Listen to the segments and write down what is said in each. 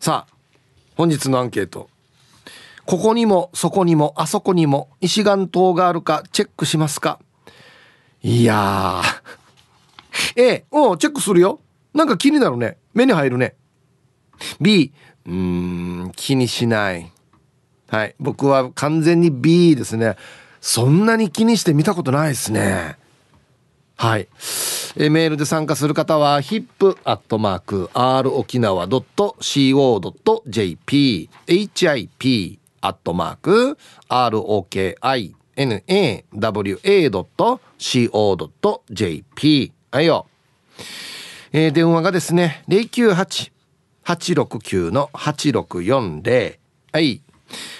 さあ本日のアンケートここにもそこにもあそこにも石岩島があるかチェックしますかいやー A ん、チェックするよなんか気になるね目に入るね B うーん気にしないはい僕は完全に B ですねそんなに気にして見たことないですねはいえー、メールで参加する方は hip.rokinawa.co.jp hip roki.nawa.co.jp はいよ、えー、電話がですね098869 8640はい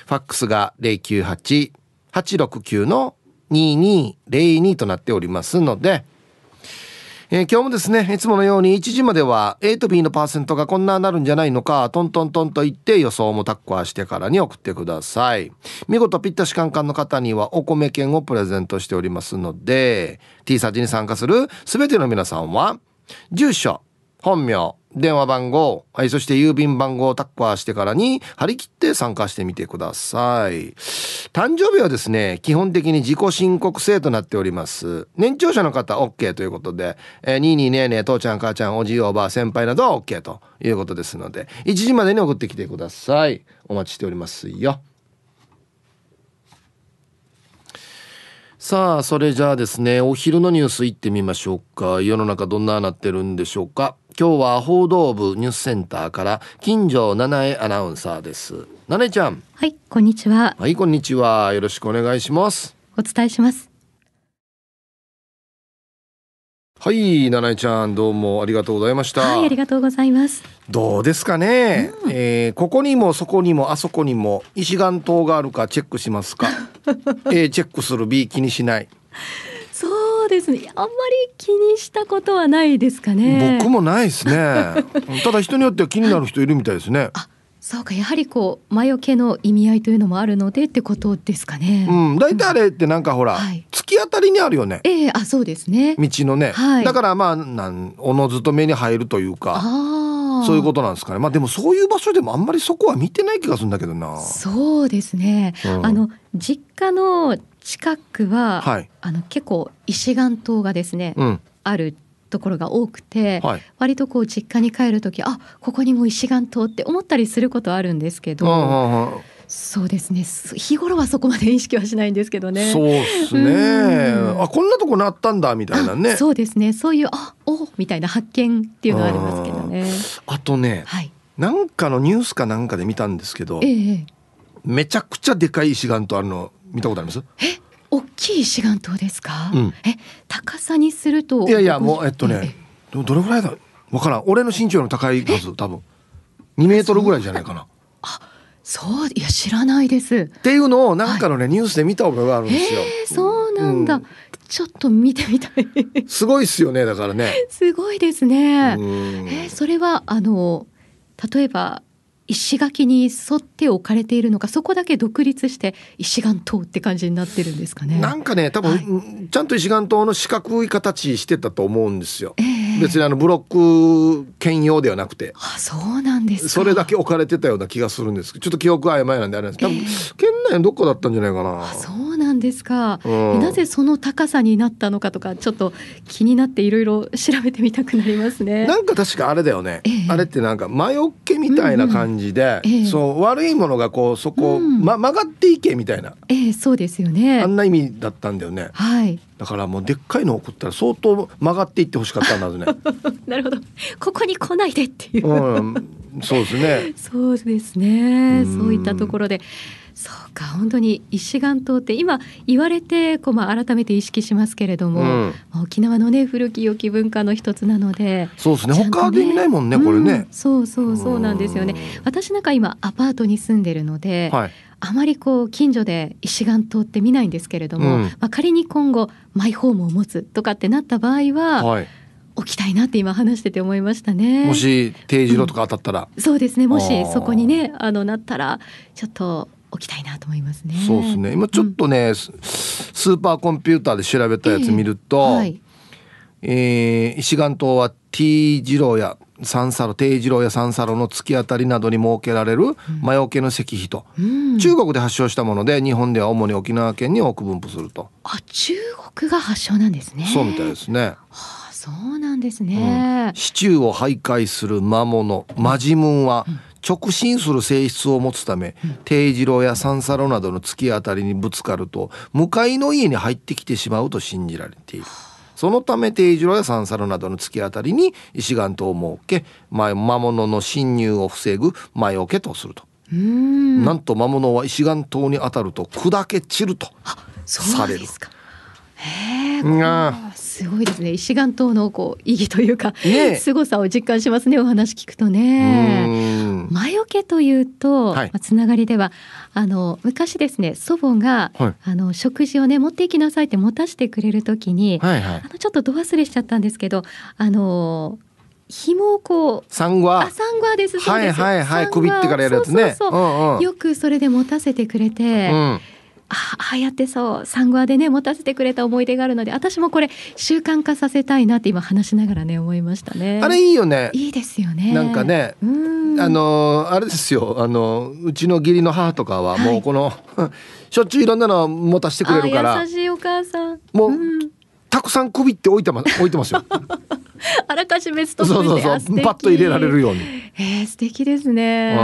ファックスが098869の2202となっておりますのでえー、今日もですねいつものように1時までは A と B のパーセントがこんななるんじゃないのかトントントンと言って予想もタッコアしてからに送ってください見事ぴったしカンカンの方にはお米券をプレゼントしておりますので T サージに参加する全ての皆さんは住所本名、電話番号、はい、そして郵便番号をタッカーしてからに張り切って参加してみてください。誕生日はですね、基本的に自己申告制となっております。年長者の方 OK ということで、えー、にーにーねえねえ、父ちゃん、母ちゃん、おじいおばあ、先輩などは OK ということですので、1時までに送ってきてください。お待ちしておりますよ。さあ、それじゃあですね、お昼のニュースいってみましょうか。世の中どんななってるんでしょうか。今日は報道部ニュースセンターから近所七重アナウンサーです七重ちゃんはいこんにちははいこんにちはよろしくお願いしますお伝えしますはい七重ちゃんどうもありがとうございましたはいありがとうございますどうですかね、うん、えー、ここにもそこにもあそこにも石岩島があるかチェックしますか A チェックする B 気にしないですねあんまり気にしたことはないですかね僕もないですね ただ人によっては気になる人いるみたいですねあそうかやはりこう魔除けの意味合いというのもあるのでってことですかね。うん、大体あれってなんかほら、うんはい、突き当たりにあるよね。ええー、あそうですね。道のね、はい、だからまあなんおのずと目に入るというか。あそういうことなんですかね。まあでもそういう場所でもあんまりそこは見てない気がするんだけどな。そうですね。うん、あの実家の近くは、はい、あの結構石岩島がですね、うん、あるところが多くて、はい、割とこう実家に帰る時あここにも石岩島って思ったりすることあるんですけど。そうですね日頃はそこまで意識はしないんですけどねそうですね、うん、あこんなとこなったんだみたいなね そうですねそういうあおみたいな発見っていうのはありますけどねあとね、はい、なんかのニュースかなんかで見たんですけど、ええ、めちゃくちゃでかい石岩島あるの見たことありますえ大きい石岩島ですか、うん、え高さにするといやいやもうえっとねどれぐらいだわからん俺の身長の高いはず多分二メートルぐらいじゃないかなあそういや知らないですっていうのをなんかのね、はい、ニュースで見た覚えがあるんですよ、えー、そうなんだ、うん、ちょっと見てみたいすごいっすよねだからね すごいですねえー、それはあの例えば石垣に沿って置かれているのかそこだけ独立して石岩島って感じになってるんですかねなんかね多分、はい、ちゃんと石岩島の四角い形してたと思うんですよ、えー、別にあのブロック兼用ではなくてあそうなんですそれだけ置かれてたような気がするんですけどちょっと記憶曖昧なんであれなんですけど、えー、県内のどこだったんじゃないかなあそうなんですか、うん、なぜその高さになったのかとかちょっと気になっていろいろ調べてみたくなりますねなんか確かあれだよね、えー、あれってなんか魔除けみたいな感じ、うんうんじで、えー、そう悪いものがこうそこ、うん、ま、曲がっていけみたいな、えー、そうですよねあんな意味だったんだよね、はい、だからもうでっかいの送ったら相当曲がっていってほしかったんだね なるほどここに来ないでっていう、うん、そうですね そうですねそういったところでそうか本当に石岩島って今言われてこう、まあ、改めて意識しますけれども、うん、沖縄のね古き良き文化の一つなのでそうですねね他でないもんね、これねそうそうそうなんですよね私なんか今アパートに住んでるので、はい、あまりこう近所で石岩島って見ないんですけれども、うん、まあ、仮に今後マイホームを持つとかってなった場合は、はい置きたいなって今話してて思いましたね。もし定時路とか当たったら、うん、そうですね。もしそこにねあのなったらちょっと置きたいなと思いますね。そうですね。今ちょっとね、うん、スーパーコンピューターで調べたやつ見ると、えー、はいえー、石岩島は T 字路やサンサロ定次郎やサンサロの突き当たりなどに設けられる魔除けの石碑と、うん、中国で発祥したもので日本では主に沖縄県に多く分布するとあ中国が発祥なんですねそうみたいですね、はあ、そうなんですね、うん、市中を徘徊する魔物マジムンは、うん直進する性質を持つため定次郎や三サロなどの突き当たりにぶつかると向かいの家に入ってきてしまうと信じられている。そのため定次郎や三猿などの突き当たりに石岩灯を設け魔物の侵入を防ぐ魔除けとするとなんと魔物は石岩灯に当たると砕け散るとされる。すごいですね石岩島のこう意義というか、ね、凄さを実感しますねお話聞くとね。魔除けというと、はい、まあ、つながりではあの昔ですね祖母が、はい、あの食事をね持っていきなさいって持たせてくれる時に、はいはい、あのちょっとど忘れしちゃったんですけどあの紐をこうサンゴアサンゴです、はい、はいはいはい首ってからやるやつねよくそれで持たせてくれて、うんああやってそう産後でね持たせてくれた思い出があるので私もこれ習慣化させたいなって今話しながらね思いましたねあれいいよねいいですよねなんかねあのあれですよあのうちの義理の母とかはもうこの、はい、しょっちゅういろんなの持たせてくれるから優しいお母さんもう、うん、たくさん首って置いてま置いてますよあらかじめストップしてパッと入れられるようにえー、素敵ですね、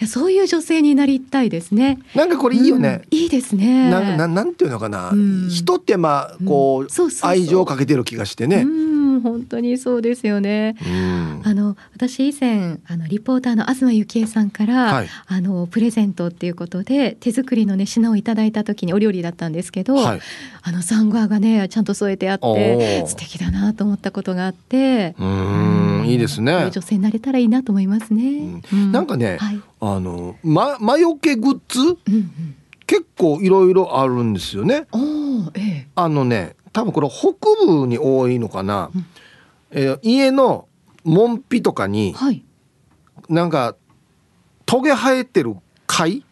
うん、そういう女性になりたいですねなんかこれいいよね、うん、いいですねなんなん、なんていうのかな、うん、て、まあ、こう,、愛情をかけてる気がしてね、うん本当にそうですよね。うん、あの私以前あのリポーターの東幸恵さんから、はい、あのプレゼントっていうことで手作りのね品をいただいた時にお料理だったんですけど、はい、あのサンゴアがねちゃんと添えてあって素敵だなと思ったことがあって、でうんいいですね女性になれたらいいなと思いますね、なんかね、あの、ま、魔除けグッズ、結構いろいろあるんですよね、あのね多分これ北部に多いのかな、え家の門扉とかに、なんかトゲ生えてる貝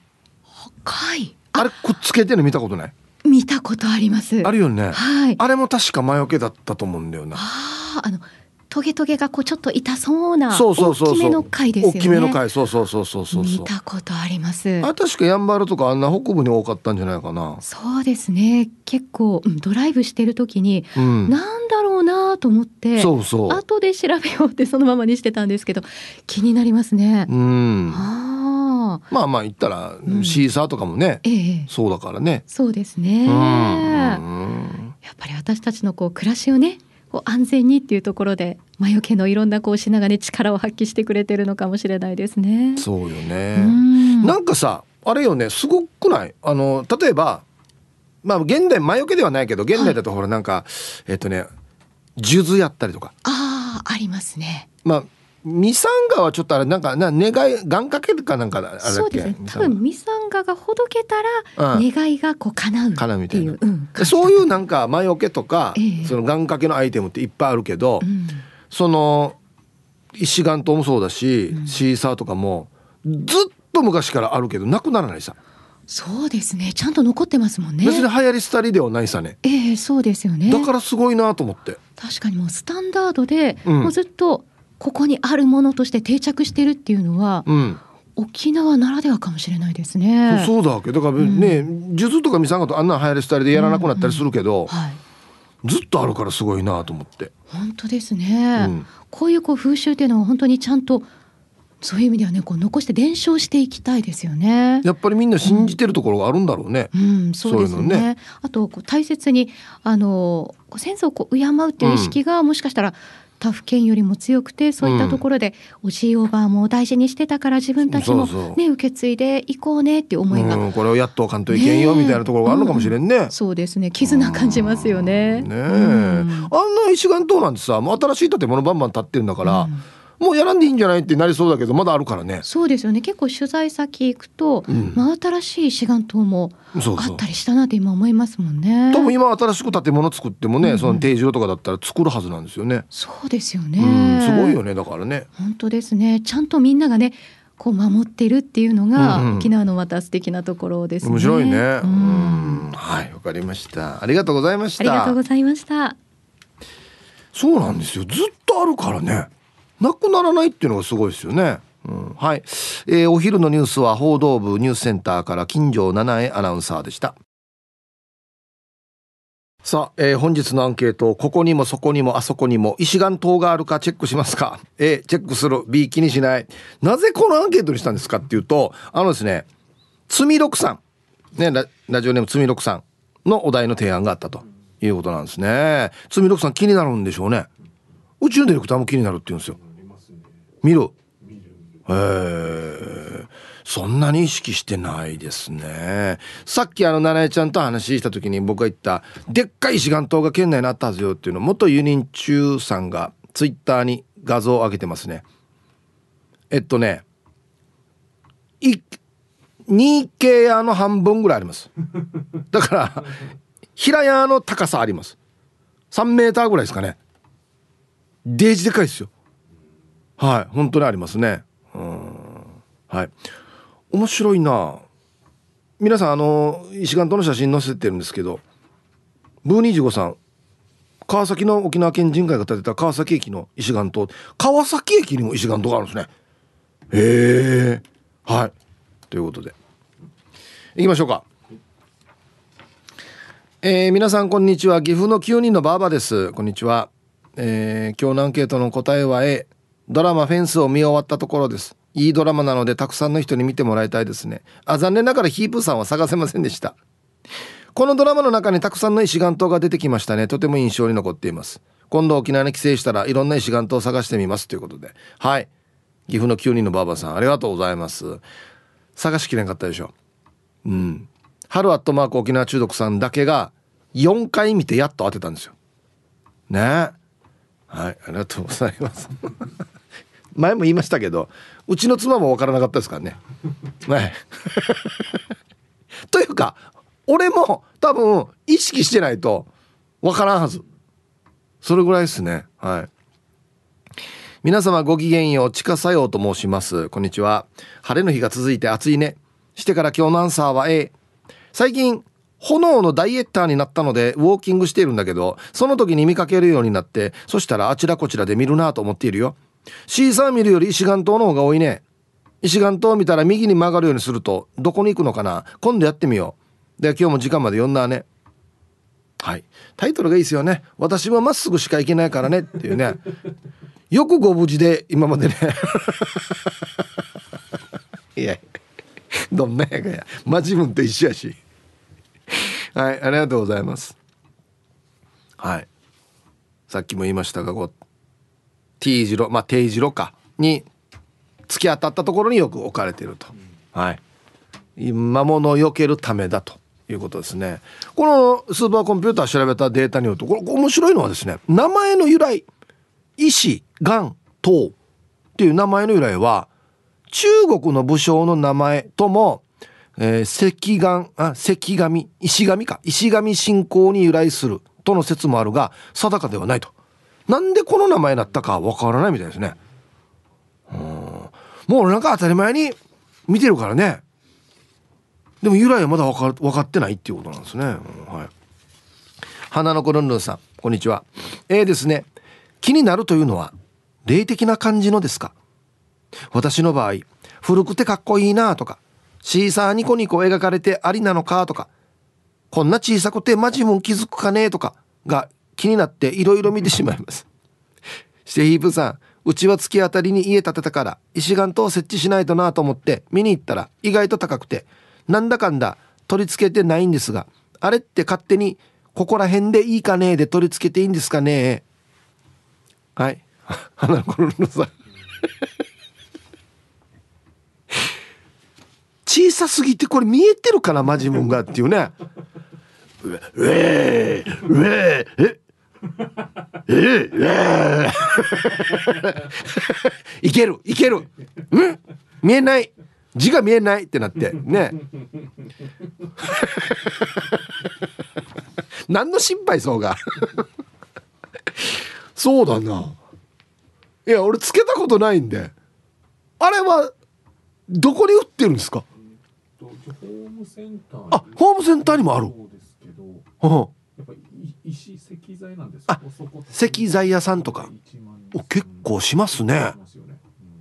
貝あれくっつけてるの見たことない見たことありますあるよね、はい、あれも確か魔除けだったと思うんだよなあああのトゲトゲがこうちょっと痛そうな大きめの貝ですよね大きめの貝そうそうそうそうそう見たことありますあ確かヤンバルとかあんな北部に多かったんじゃないかなそうですね結構ドライブしてる時に、うん、なんだろうなと思ってそうそう後で調べようってそのままにしてたんですけど気になりますねうんあまあまあ言ったら、シーサーとかもね、ええ、そうだからねそうですね、うん、やっぱり私たちのこう暮らしをねこう安全にっていうところで魔除けのいろんなこう品がね力を発揮してくれてるのかもしれないですね。そうよね。んなんかさあれよねすごくないあの例えばまあ現代魔除けではないけど現代だとほらなんか、はい、えっとね数珠やったりとか。ああありますね。まあミサンガはちょっとあれなんかな願い願掛けるかなんかあれだそうですね多分ミサンガがほどけたら願いがこう叶う叶うみたいな、うそういうなんか魔除けとか、えー、その願掛けのアイテムっていっぱいあるけど、うん、その石岩島もそうだし、うん、シーサーとかもずっと昔からあるけどなくならないさそうですねちゃんと残ってますもんね別に流行り廃りではないさねええー、そうですよねだからすごいなと思って確かにもうスタンダードで、もうずっとここにあるものとして定着してるっていうのは、うん沖縄ならではかもしれないですね。そうだわけだからね、数、う、珠、ん、とかミサンガとあんなん流行らせたりでやらなくなったりするけど、うんうんはい、ずっとあるからすごいなと思って。本当ですね、うん、こういうこう風習っていうのは本当にちゃんとそういう意味ではねこう残して伝承していきたいですよね。やっぱりみんな信じてるところがあるんだろうね。うん、うん、そうですね。ううねあとこう大切にあのこう先祖をこう敬うっていう意識がもしかしたら、うん他府県よりも強くてそういったところで、おじいおばあも大事にしてたから自分たちも、ね、そうそう受け継いでいこうねっていう思いが、うん、これをやっとかんといけんよみたいなところがあるのかもしれんね、うん、そうですね絆感じますよね、ねえ、あんな石垣島なんてさもう新しい建物バンバン建ってるんだから、もうやらんでいいんじゃないってなりそうだけどまだあるからねそうですよね結構取材先行くと、うん、真新しい志願等もあったりしたなって今思いますもんね多分今新しく建物作ってもね、その定住とかだったら作るはずなんですよねそうですよね、うん、すごいよねだからね本当ですねちゃんとみんながねこう守ってるっていうのが、うん沖縄のまた素敵なところです、ね、面白いね、うん、はいわかりましたありがとうございましたありがとうございましたそうなんですよずっとあるからねなくならないっていうのがすごいですよね。うん、はい、えー、お昼のニュースは報道部ニュースセンターから金城七重アナウンサーでしたさあ、えー、本日のアンケートここにもそこにもあそこにも石岩島があるかチェックしますか A チェックする B 気にしないなぜこのアンケートにしたんですかっていうとあのですねつみろくさんねラジオネームつみろくさんのお題の提案があったということなんですねつみろくさん気になるんでしょうね宇宙ディレクターも気になるって言うんですよ見るへえそんなに意識してないですねさっきあの七重ちゃんと話した時に僕が言ったでっかい石岩島が県内になったはずよっていうの元輸入中さんがツイッターに画像を上げてますねえっとね 2K 屋の半分ぐらいありますだから平屋の高さあります3メーターぐらいですかねデージでかいですよはい本当にありますねうんはい面白いな皆さんあの石岩との写真載せてるんですけどブー25さん川崎の沖縄県人会が建てた川崎駅の石岩と川崎駅にも石岩とがあるんですねへえはいということでいきましょうかえー、皆さんこんにちは岐阜の9人のばあばですこんにちは、えー、今日のアンケートの答えは A ドラマフェンスを見終わったところです。いいドラマなのでたくさんの人に見てもらいたいですね。あ、残念ながらヒープーさんは探せませんでした。このドラマの中にたくさんの石岩島が出てきましたね。とても印象に残っています。今度沖縄に帰省したらいろんな石岩島を探してみますということで。はい。岐阜の9人のばあばさんありがとうございます。探しきれんかったでしょ。うん。春アットマーク沖縄中毒さんだけが4回見てやっと当てたんですよ。ねはい。ありがとうございます。前も言いましたけどうちの妻も分からなかったですからね。はい、というか俺も多分意識してないと分からんはずそれぐらいですねはい皆様ごきげんよう地下作用と申しますこんにちは晴れの日が続いて暑いねしてから今日のアンサーは A 最近炎のダイエッターになったのでウォーキングしているんだけどその時に見かけるようになってそしたらあちらこちらで見るなと思っているよシーサー見るより石岩島の方が多いね石岩島見たら右に曲がるようにするとどこに行くのかな今度やってみようでは今日も時間まで読んだねはいタイトルがいいですよね私はまっすぐしか行けないからねっていうね よくご無事で今までね いやどんなやかやマジ分と一緒やしはいありがとうございますはいさっきも言いましたがこう T 字路まあ定字路かに突き当たったところによく置かれていると、はい魔物を避けるためだということですねこのスーパーコンピューター調べたデータによるとこれ面白いのはですね名前の由来医師癌糖っていう名前の由来は中国の武将の名前とも、えー、石岩あ石神石神か石神信仰に由来するとの説もあるが定かではないとなんでこの名前になったかわからないみたいですねうんもうなんか当たり前に見てるからねでも由来はまだ分か分かってないっていうことなんですね、うん、はい花の子ルンルンさんこんにちはえー、ですね気になるというのは霊的な感じのですか私の場合古くてかっこいいなとかシーサーニコニコ描かれてありなのかとかこんな小さくてマジもン気づくかねとかが気になっていろいろ見てしまいますしてヒープさんうちは月当たりに家建てたから石岩灯設置しないとなと思って見に行ったら意外と高くてなんだかんだ取り付けてないんですがあれって勝手にここら辺でいいかねで取り付けていいんですかねはい 花子のさ 小さすぎてこれ見えてるかなマジモンがっていうねうえうえうええええ、ええ。いけるいけるうん見えない字が見えないってなってね 何の心配そうがそうだないや俺つけたことないんであれはどこに売ってるんですか、ホー、ホあホームセンターにもある、うん、石石材なんですか石材屋さんとかお結構しますね、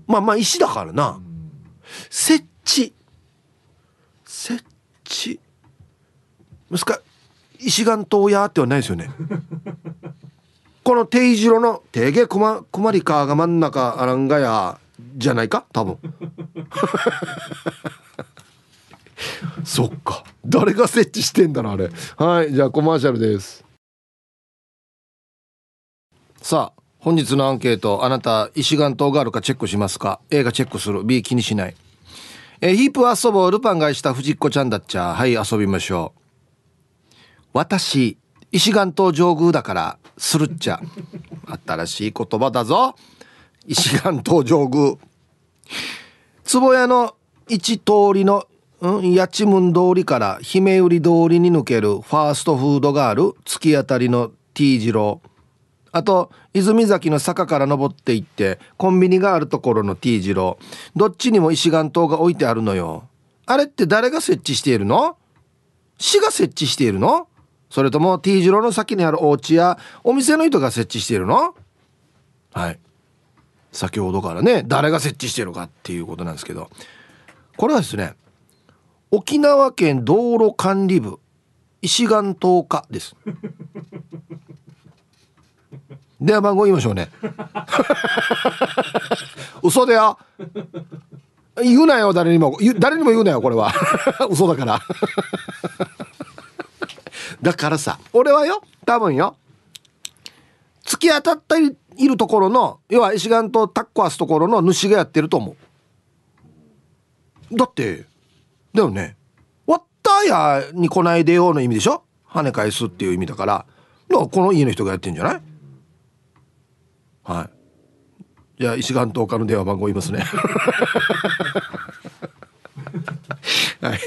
まあまあ石だからな、設置設置むすか石岩灯屋ってはないですよね この定一郎の「定下こまこまりかが真ん中あらんがや」じゃないか多分 そっか誰が設置してんだなあれはいじゃあコマーシャルですさあ本日のアンケートあなた石岩島があるかチェックしますか A がチェックする B 気にしないえヒープ遊ぼうルパンがした藤子ちゃんだっちゃはい遊びましょう私石岩島上宮だからするっちゃ新しい言葉だぞ石岩島上宮坪屋の一通りの、うん、八千門通りから姫売り通りに抜けるファーストフードがある突き当たりの T 字路あと、泉崎の坂から登っていって、コンビニがあるところの T 字路。どっちにも石岩島が置いてあるのよ。あれって誰が設置しているの市が設置しているのそれとも T 字路の先にあるお家やお店の人が設置しているのはい。先ほどからね、誰が設置してるかっていうことなんですけど。これはですね、沖縄県道路管理部石岩島課です。電話番号言いましょうね嘘だよ言うなよ誰にも誰にも言うなよこれは 嘘だからだからさ俺はよ多分よ突き当たっているところの要は石岩とタッコアスところの主がやってると思うだってだよね「わったや」に来ないでよの意味でしょ跳ね返すっていう意味だからだからこの家の人がやってんじゃないはい。いや、石川東かの電話番号いますね。はい。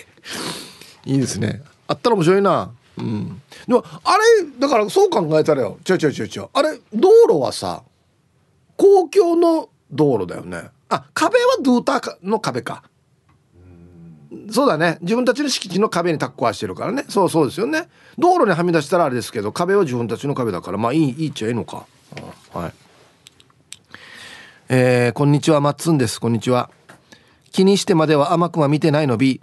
いいですね。あったら面白いな。うん。でも、あれ、だからそう考えたらよ。違う違う違う違う。あれ、道路はさ、公共の道路だよね。あ、壁はドゥーターの壁か。そうだね自分たちの敷地の壁にタッコはしてるからねそうそうですよね道路にはみ出したらあれですけど壁は自分たちの壁だからまあいいいいっちゃいいのか、はいえー、こんにちは、まっつんです。こんにちは。気にしてまでは甘くは見てないの B。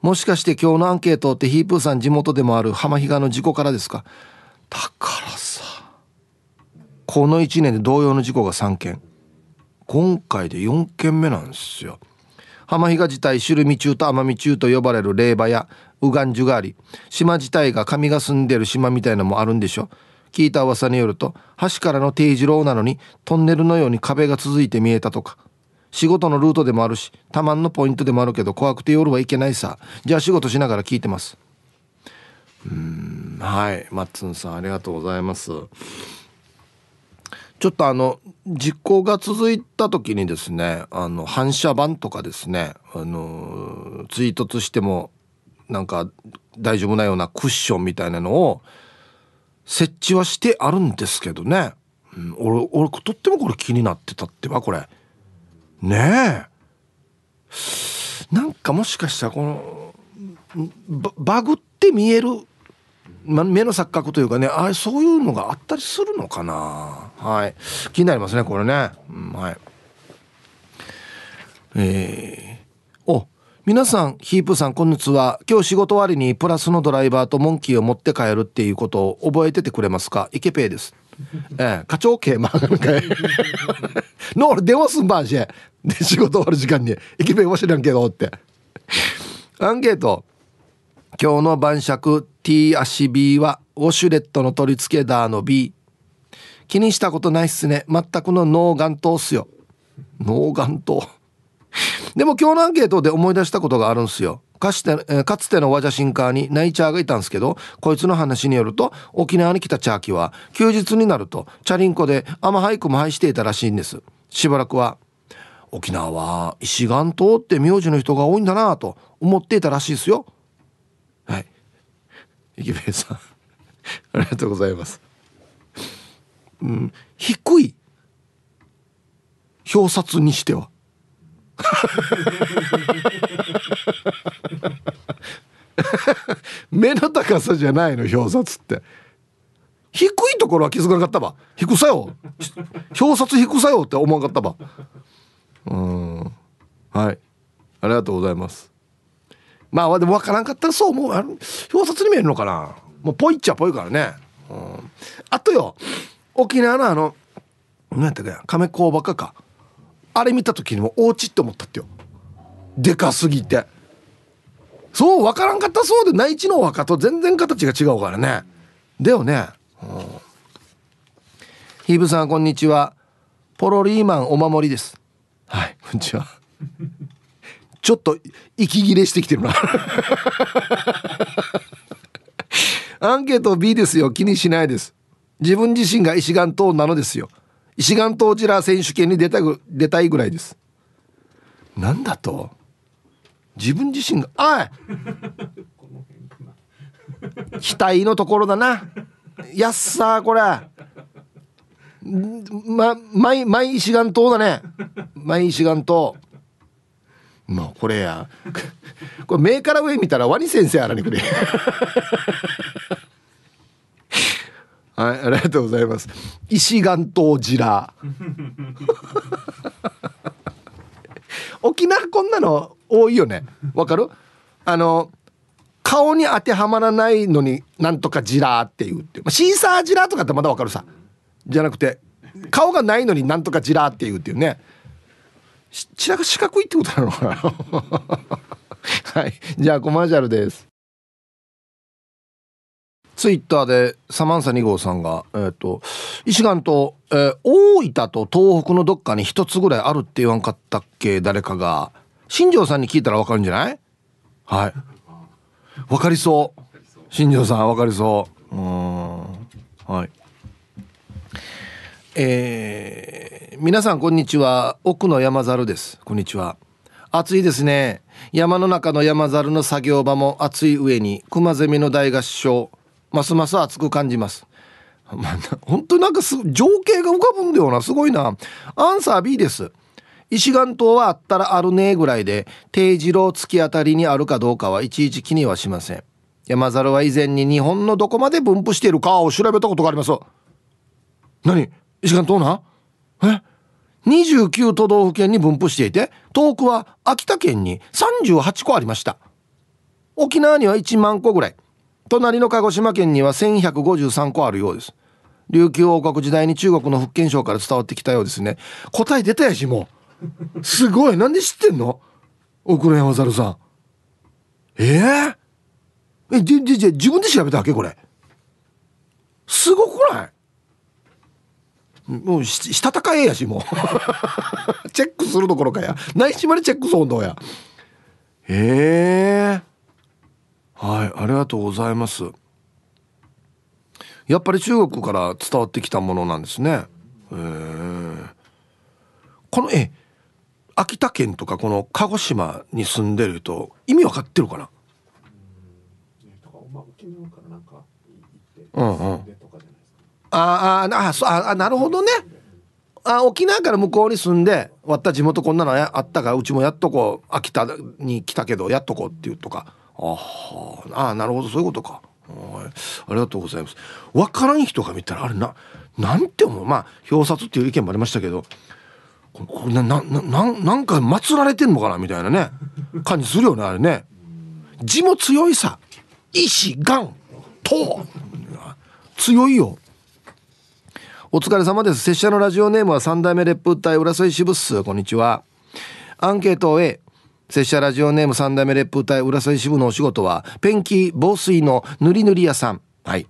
もしかして今日のアンケートってヒープーさん地元でもある浜比嘉の事故からですかだからさ。この1年で同様の事故が3件。今回で4件目なんですよ。浜比嘉自体シルミ中と奄美中と呼ばれる霊場や右岸樹があり島自体が神が住んでる島みたいなのもあるんでしょ聞いた噂によると橋からの定時郎なのにトンネルのように壁が続いて見えたとか仕事のルートでもあるしたまんのポイントでもあるけど怖くて夜はいけないさじゃあ仕事しながら聞いてますうんはいマッツンさんありがとうございますちょっとあの実行が続いた時にですねあの反射板とかですねあの追突してもなんか大丈夫なようなクッションみたいなのを設置はしてあるんですけどね、うん、俺俺とってもこれ気になってたってばこれねえなんかもしかしたらこのバグって見える、ま、目の錯覚というかねあそういうのがあったりするのかなはい気になりますねこれね、うん、はいえー皆さんヒープさんこんにちは今日仕事終わりにプラスのドライバーとモンキーを持って帰るっていうことを覚えててくれますかイケペイですええ課長系マーガンかい ノール電話すんばんしで仕事終わる時間にイケペイは知らんけどってアンケート今日の晩酌 T 足 B はウォシュレットの取り付けだの B 気にしたことないっすね全くの脳眼灯っすよ脳眼灯 でも今日のアンケートで思い出したことがあるんすよかつて、かつての和ジシンカーにナイチャーがいたんですけど、こいつの話によると、沖縄に来たチャーキは、休日になると、チャリンコでアマハイクも愛していたらしいんです。しばらくは、沖縄は石岩島って名字の人が多いんだなぁと思っていたらしいですよ。はい。池部さん ありがとうございます。うん、低い。表札にしては。目の高さじゃないの表札って低いところは気づかなかったば低さよ表札低さよって思わんかったばうんはいありがとうございますまあでも分からんかったらそう思う表札に見えるのかなもうぽいっちゃぽいからね、うん、あとよ沖縄のあの何やったっけ亀甲バカかあれ見た時にもおうちって思ったってよでかすぎてそう分からんかったそうで内地のお墓と全然形が違うからねだよねヒブさんこんにちはポロリーマンお守りですはいこんにちはちょっと息切れしてきてるなアンケート B ですよ気にしないです自分自身が石岩島なのですよ石岩トーチラ選手権に出たぐ出たいぐらいですなんだと自分自身があい期待のところだなやっさーこれま毎毎石岩島だね毎石岩島まあこれや これ目から上見たらワニ先生あらにくれはい、ありがとうございます。石岩島ジラ。沖縄こんなの多いよね。わかる？あの顔に当てはまらないのになんとかジラーっていうってまあ、シーサージラーとかってまだわかるさ。じゃなくて顔がないのになんとかジラーっていうっていうね。ちらが四角いってことなのかな。はい、じゃあコマーシャルです。ツイッターでサマンサ2号さんが、えっ、ー、と、石岩と、えー、大分と東北のどっかに一つぐらいあるって言わんかったっけ誰かが、新庄さんに聞いたらわかるんじゃないはい。わかりそう。新庄さんわかりそう。うん。はい。えー、皆さんこんにちは。奥の山猿です。こんにちは。暑いですね。山の中の山猿の作業場も暑い上に、熊ゼミの大合唱。ますます熱く感じます。本当なんか情景が浮かぶんだよな。すごいな。アンサー B です。石岩島はあったらあるねぐらいで、定次郎突き当たりにあるかどうかはいちいち気にはしません。山猿は以前に日本のどこまで分布しているかを調べたことがあります。何石岩島なえ29都道府県に分布していて、遠くは秋田県に38個ありました。沖縄には1万個ぐらい。隣の鹿児島県には1153個あるようです琉球王国時代に中国の福建省から伝わってきたようですね答え出たやしもうすごいなんで知ってんの奥野山猿さんえー、えじじじ自分で調べたわけこれすごくないもうししたたかえやしもう チェックするどころかや内島でチェックするんどうやええーはいありがとうございますやっぱり中国から伝わってきたものなんですねこのえ秋田県とかこの鹿児島に住んでると意味わかってるかなうんうん、あああああなるほどねあ沖縄から向こうに住んで割った地元こんなのあったからうちもやっとこう秋田に来たけどやっとこうっていうとかああなるほどそういうことかはいありがとうございますわからん人が見たらあれななんて思うまあ表札っていう意見もありましたけどここななななんか祀られてんのかなみたいなね感じするよねあれね字も強いさ意志願と強いよお疲れ様です。拙者のラジオネームは三代目烈風隊浦添支部っす。こんにちは。アンケート A。拙者ラジオネーム三代目列風隊浦添支部のお仕事はペンキ防水のぬりぬり屋さんはい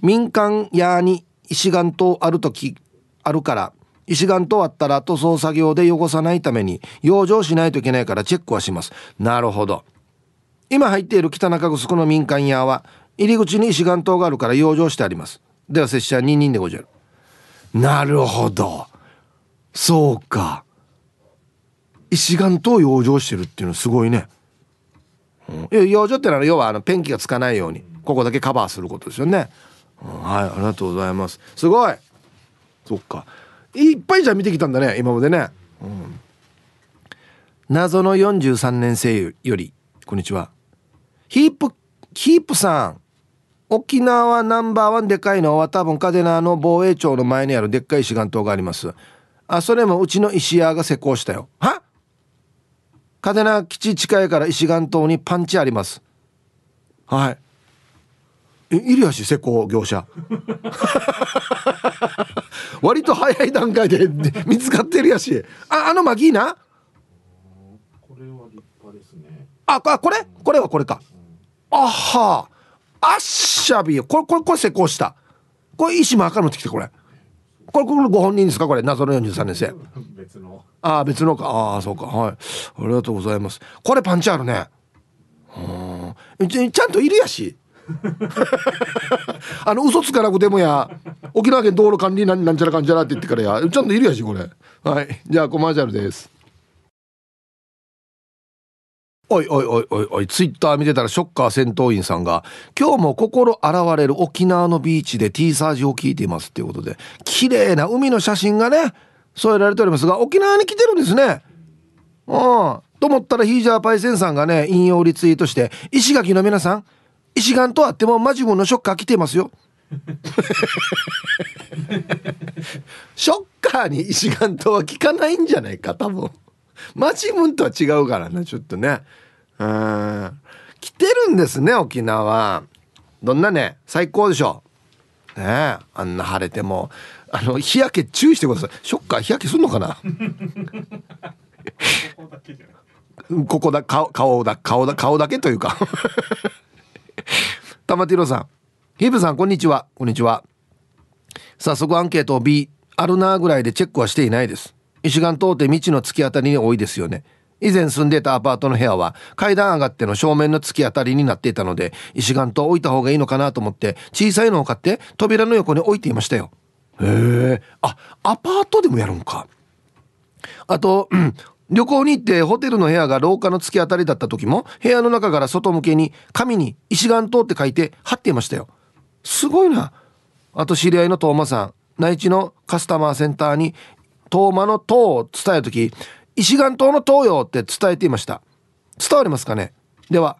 民間屋に石岩灯ある時あるから石岩灯あったら塗装作業で汚さないために養生しないといけないからチェックはしますなるほど今入っている北中城の民間屋は入り口に石岩灯があるから養生してありますでは拙者2人でごじゃるなるほどそうか石岩と養生してるっていうのすごいね、うん、いや養生ってのは要はあのペンキがつかないようにここだけカバーすることですよね、うん、はいありがとうございますすごいそっかいっぱいじゃ見てきたんだね今までね、うん、謎の43年生よりこんにちはヒープヒープさん沖縄ナンバーワンでかいのは多分カデナの防衛庁の前にあるでっかい石岩島がありますあそれもうちの石屋が施工したよはっ嘉手納基地近いから石岩島にパンチありますはいえ、いるやし施工業者割と早い段階で見つかってるやしああの巻いなこれは立派ですねああこれこれはこれかあはあっしゃびよこれこれこれ施工したこれ石も赤持ってきてこれこれこれご本人ですかこれ謎の43年生別のああ別のかああそうかはいありがとうございますこれパンチあるねうんちちゃんといるやし あの嘘つかなくてもや沖縄県道路管理なんなんちゃらかんちゃらって言ってからやちゃんといるやしこれはいじゃあコマーシャルですおいおいおいおいおいツイッター見てたらショッカー戦闘員さんが「今日も心現れる沖縄のビーチで T サージを聞いています」っていうことで綺麗な海の写真がね添えられておりますが沖縄に来てるんですねうんと思ったらヒージャーパイセンさんがね引用リツイートして石垣の皆さん石垣とあってもマジムのショッカー来てますよ ショッカーに石垣とは聞かないんじゃないか多分マジムとは違うからなちょっとねうん来てるんですね沖縄どんなね最高でしょねえあんな晴れてもあの日焼け注意してくださいショッカー日焼けすんのかなここだ顔顔だ顔だ顔だけというか 玉ティロさんヒブさんこんにちはこんにちは早速アンケートを B あるなぐらいでチェックはしていないです石岩通って未知の突き当たりに多いですよね以前住んでたアパートの部屋は階段上がっての正面の突き当たりになっていたので石岩灯置いた方がいいのかなと思って小さいのを買って扉の横に置いていましたよえ。あ、アパートでもやるんか。あと、うん、旅行に行ってホテルの部屋が廊下の突き当たりだった時も、部屋の中から外向けに紙に石岩灯って書いて貼っていましたよ。すごいな。あと知り合いのトーマさん、内地のカスタマーセンターに、トーマの塔を伝える時、石岩灯の塔よって伝えていました。伝わりますかねでは。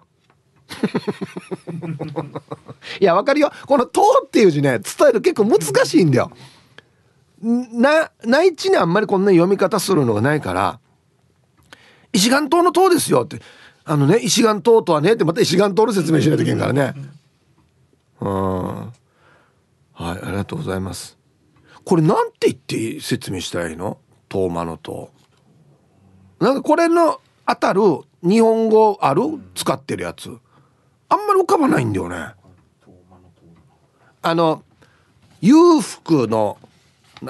いやわかるよこの「とう」っていう字ね伝える結構難しいんだよ。な内地にあんまりこんな読み方するのがないから「石岩島の塔ですよ」って「あのね石岩島とはね」ってまた石岩島の説明しないといけんからね。うんはいありがとうございます。これなんて言って説明したらいいの遠間の塔。なんかこれの当たる日本語ある使ってるやつ。あんまり浮かばないんだよねあの裕福の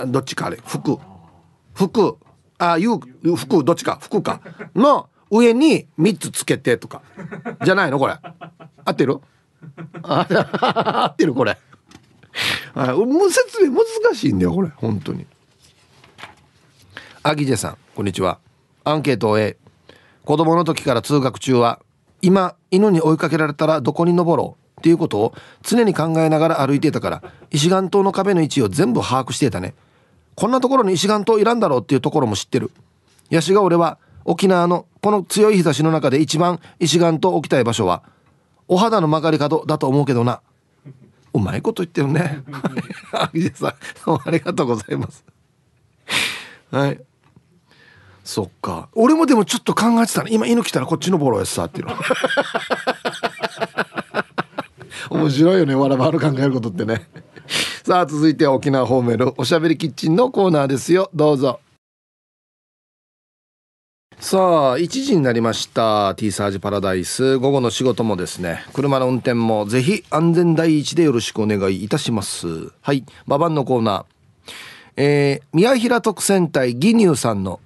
どっちかあれ服服あ裕福どっちか服かの上に3つつけてとかじゃないのこれ合ってる 合ってるこれあ無説明難しいんだよこれ本当にアギジェさんこんにちはアンケートを A 子供の時から通学中は今犬に追いかけられたらどこに登ろうっていうことを常に考えながら歩いていたから石岩島の壁の位置を全部把握していたねこんなところに石岩島いらんだろうっていうところも知ってるヤシが俺は沖縄のこの強い日差しの中で一番石岩島置きたい場所はお肌の曲がり角だと思うけどなうまいこと言ってるね アギさんありがとうございますはいそっか俺もでもちょっと考えてたの今犬来たらこっちのボロやさっていうの 面白いよねわらわる考えることってね さあ続いては沖縄方面のおしゃべりキッチンのコーナーですよどうぞさあ1時になりました T サージパラダイス午後の仕事もですね車の運転もぜひ安全第一でよろしくお願いいたしますはいババンのコーナーえー、宮平特選隊ギニューさんの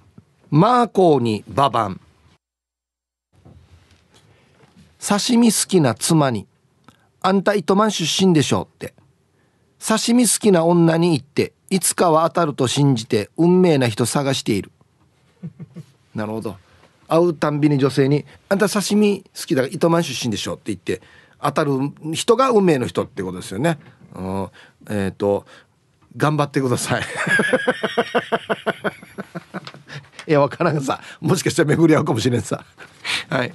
マーコーにババン刺身好きな妻に「あんた糸満出身でしょ」って刺身好きな女に言っていつかは当たると信じて運命な人探している なるほど会うたんびに女性に「あんた刺身好きだから糸満出身でしょ」って言って当たる人が運命の人ってことですよね。えっ、ー、と頑張ってください いやわからんさもしかしたら巡り合うかもしれんさはい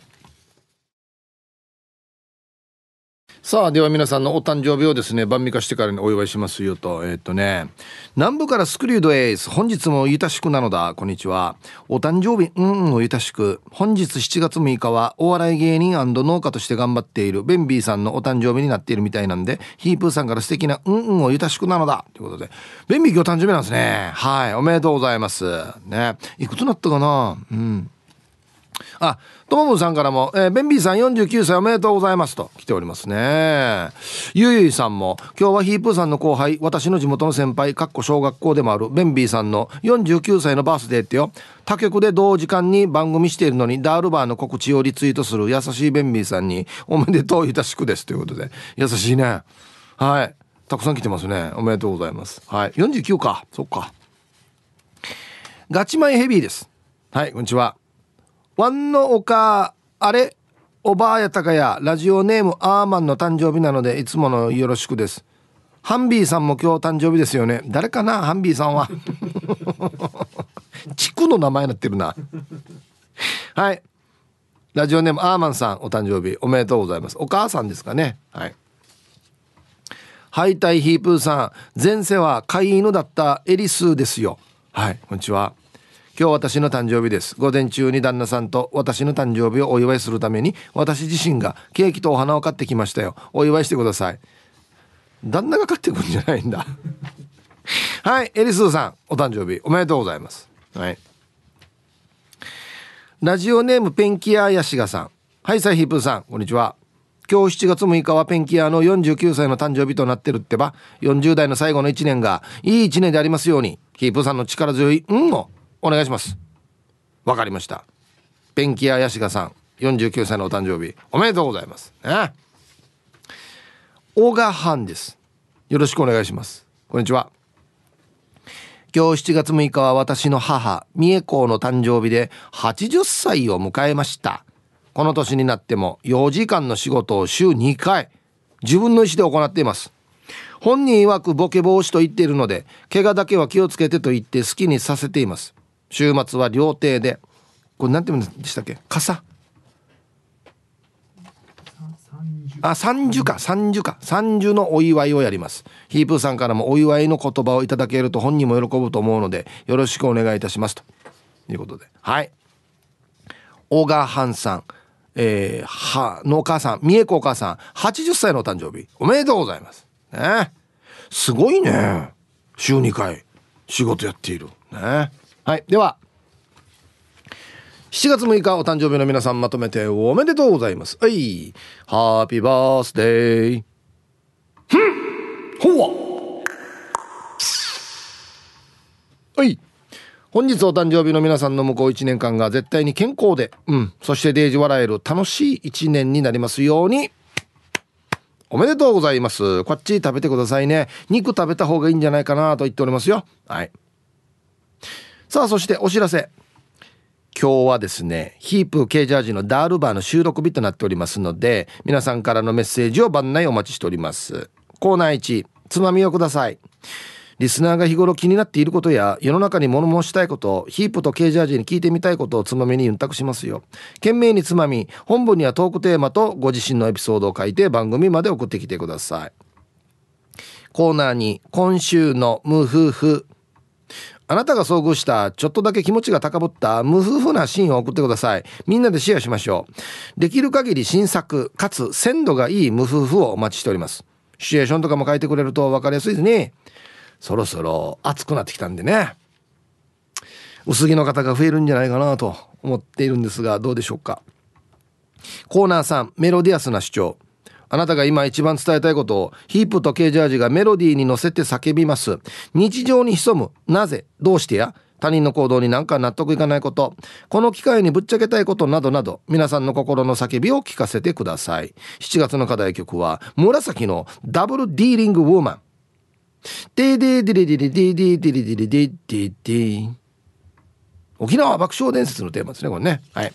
さあでは皆さんのお誕生日をですね晩御化してからにお祝いしますよとえー、っとね南部からスクリュードエース本日もゆたしくなのだこんにちはお誕生日うんうんをゆたしく本日7月6日はお笑い芸人農家として頑張っているベンビーさんのお誕生日になっているみたいなんでヒープーさんから素敵なうんうんをゆたしくなのだということでベンビー今日誕生日なんですねはいおめでとうございますねいくつなったかなうんあトモブさんからも、えー、ベンビーさん49歳おめでとうございますと来ておりますね。ゆいゆいさんも、今日はヒープーさんの後輩、私の地元の先輩、かっこ小学校でもあるベンビーさんの49歳のバースデーってよ。他局で同時間に番組しているのに、ダールバーの告知をリツイートする優しいベンビーさんに、おめでとういたしくですということで。優しいね。はい。たくさん来てますね。おめでとうございます。はい。49か。そっか。ガチマイヘビーです。はい、こんにちは。ワンのおかあれおばあやたかやラジオネームアーマンの誕生日なのでいつものよろしくですハンビーさんも今日誕生日ですよね誰かなハンビーさんは地区 の名前になってるなはいラジオネームアーマンさんお誕生日おめでとうございますお母さんですかねはい敗退ヒープーさん前世は飼い犬だったエリスですよはいこんにちは今日私の誕生日です午前中に旦那さんと私の誕生日をお祝いするために私自身がケーキとお花を買ってきましたよお祝いしてください旦那が買ってくんじゃないんだ はいエリスーさんお誕生日おめでとうございますはいラジオネームペンキヤヤシガさんはいサイヒープーさんこんにちは今日7月6日はペンキ屋の49歳の誕生日となってるってば40代の最後の1年がいい1年でありますようにヒープさんの力強い「うん」をお願いしますわかりましたペンキ屋ヤシガさん49歳のお誕生日おめでとうございますね小賀藩ですよろしくお願いしますこんにちは今日7月6日は私の母三重校の誕生日で80歳を迎えましたこの年になっても4時間の仕事を週2回自分の意思で行っています本人曰くボケ防止と言っているので怪我だけは気をつけてと言って好きにさせています週末は料亭でこれなんて言うんでしたっけ傘あ三十か三十か三十のお祝いをやりますヒープーさんからもお祝いの言葉をいただけると本人も喜ぶと思うのでよろしくお願いいたしますということではい小川藩さんえー、はのお母さん三重子お母さん80歳のお誕生日おめでとうございますねすごいね週2回仕事やっているねはいでは7月6日お誕生日の皆さんまとめておめでとうございますはいハッピーバースデーふんほわはい本日お誕生日の皆さんの向こう1年間が絶対に健康で、うん、そしてデージ笑える楽しい1年になりますように。おめでとうございます。こっち食べてくださいね。肉食べた方がいいんじゃないかなと言っておりますよ。はい。さあそしてお知らせ今日はですねヒープケ K ジャージのダールバーの収録日となっておりますので皆さんからのメッセージを番内お待ちしておりますコーナー1つまみをくださいリスナーが日頃気になっていることや世の中に物申したいことヒープとケージャージに聞いてみたいことをつまみに委託しますよ懸命につまみ本文にはトークテーマとご自身のエピソードを書いて番組まで送ってきてくださいコーナー2今週の「ムフフ」あなたが遭遇した、ちょっとだけ気持ちが高ぶった、無夫婦なシーンを送ってください。みんなでシェアしましょう。できる限り新作、かつ鮮度がいい無夫婦をお待ちしております。シチュエーションとかも書いてくれると分かりやすいですね。そろそろ暑くなってきたんでね。薄着の方が増えるんじゃないかなと思っているんですが、どうでしょうか。コーナー3、メロディアスな主張。あなたが今一番伝えたいことをヒープとケージャージがメロディーに乗せて叫びます日常に潜むなぜどうしてや他人の行動になんか納得いかないことこの機会にぶっちゃけたいことなどなど皆さんの心の叫びを聞かせてください7月の課題曲は紫のダブルディーリングウォーマンディディディディディディディディディディディディ沖縄爆笑伝説のテーマですねこれねはい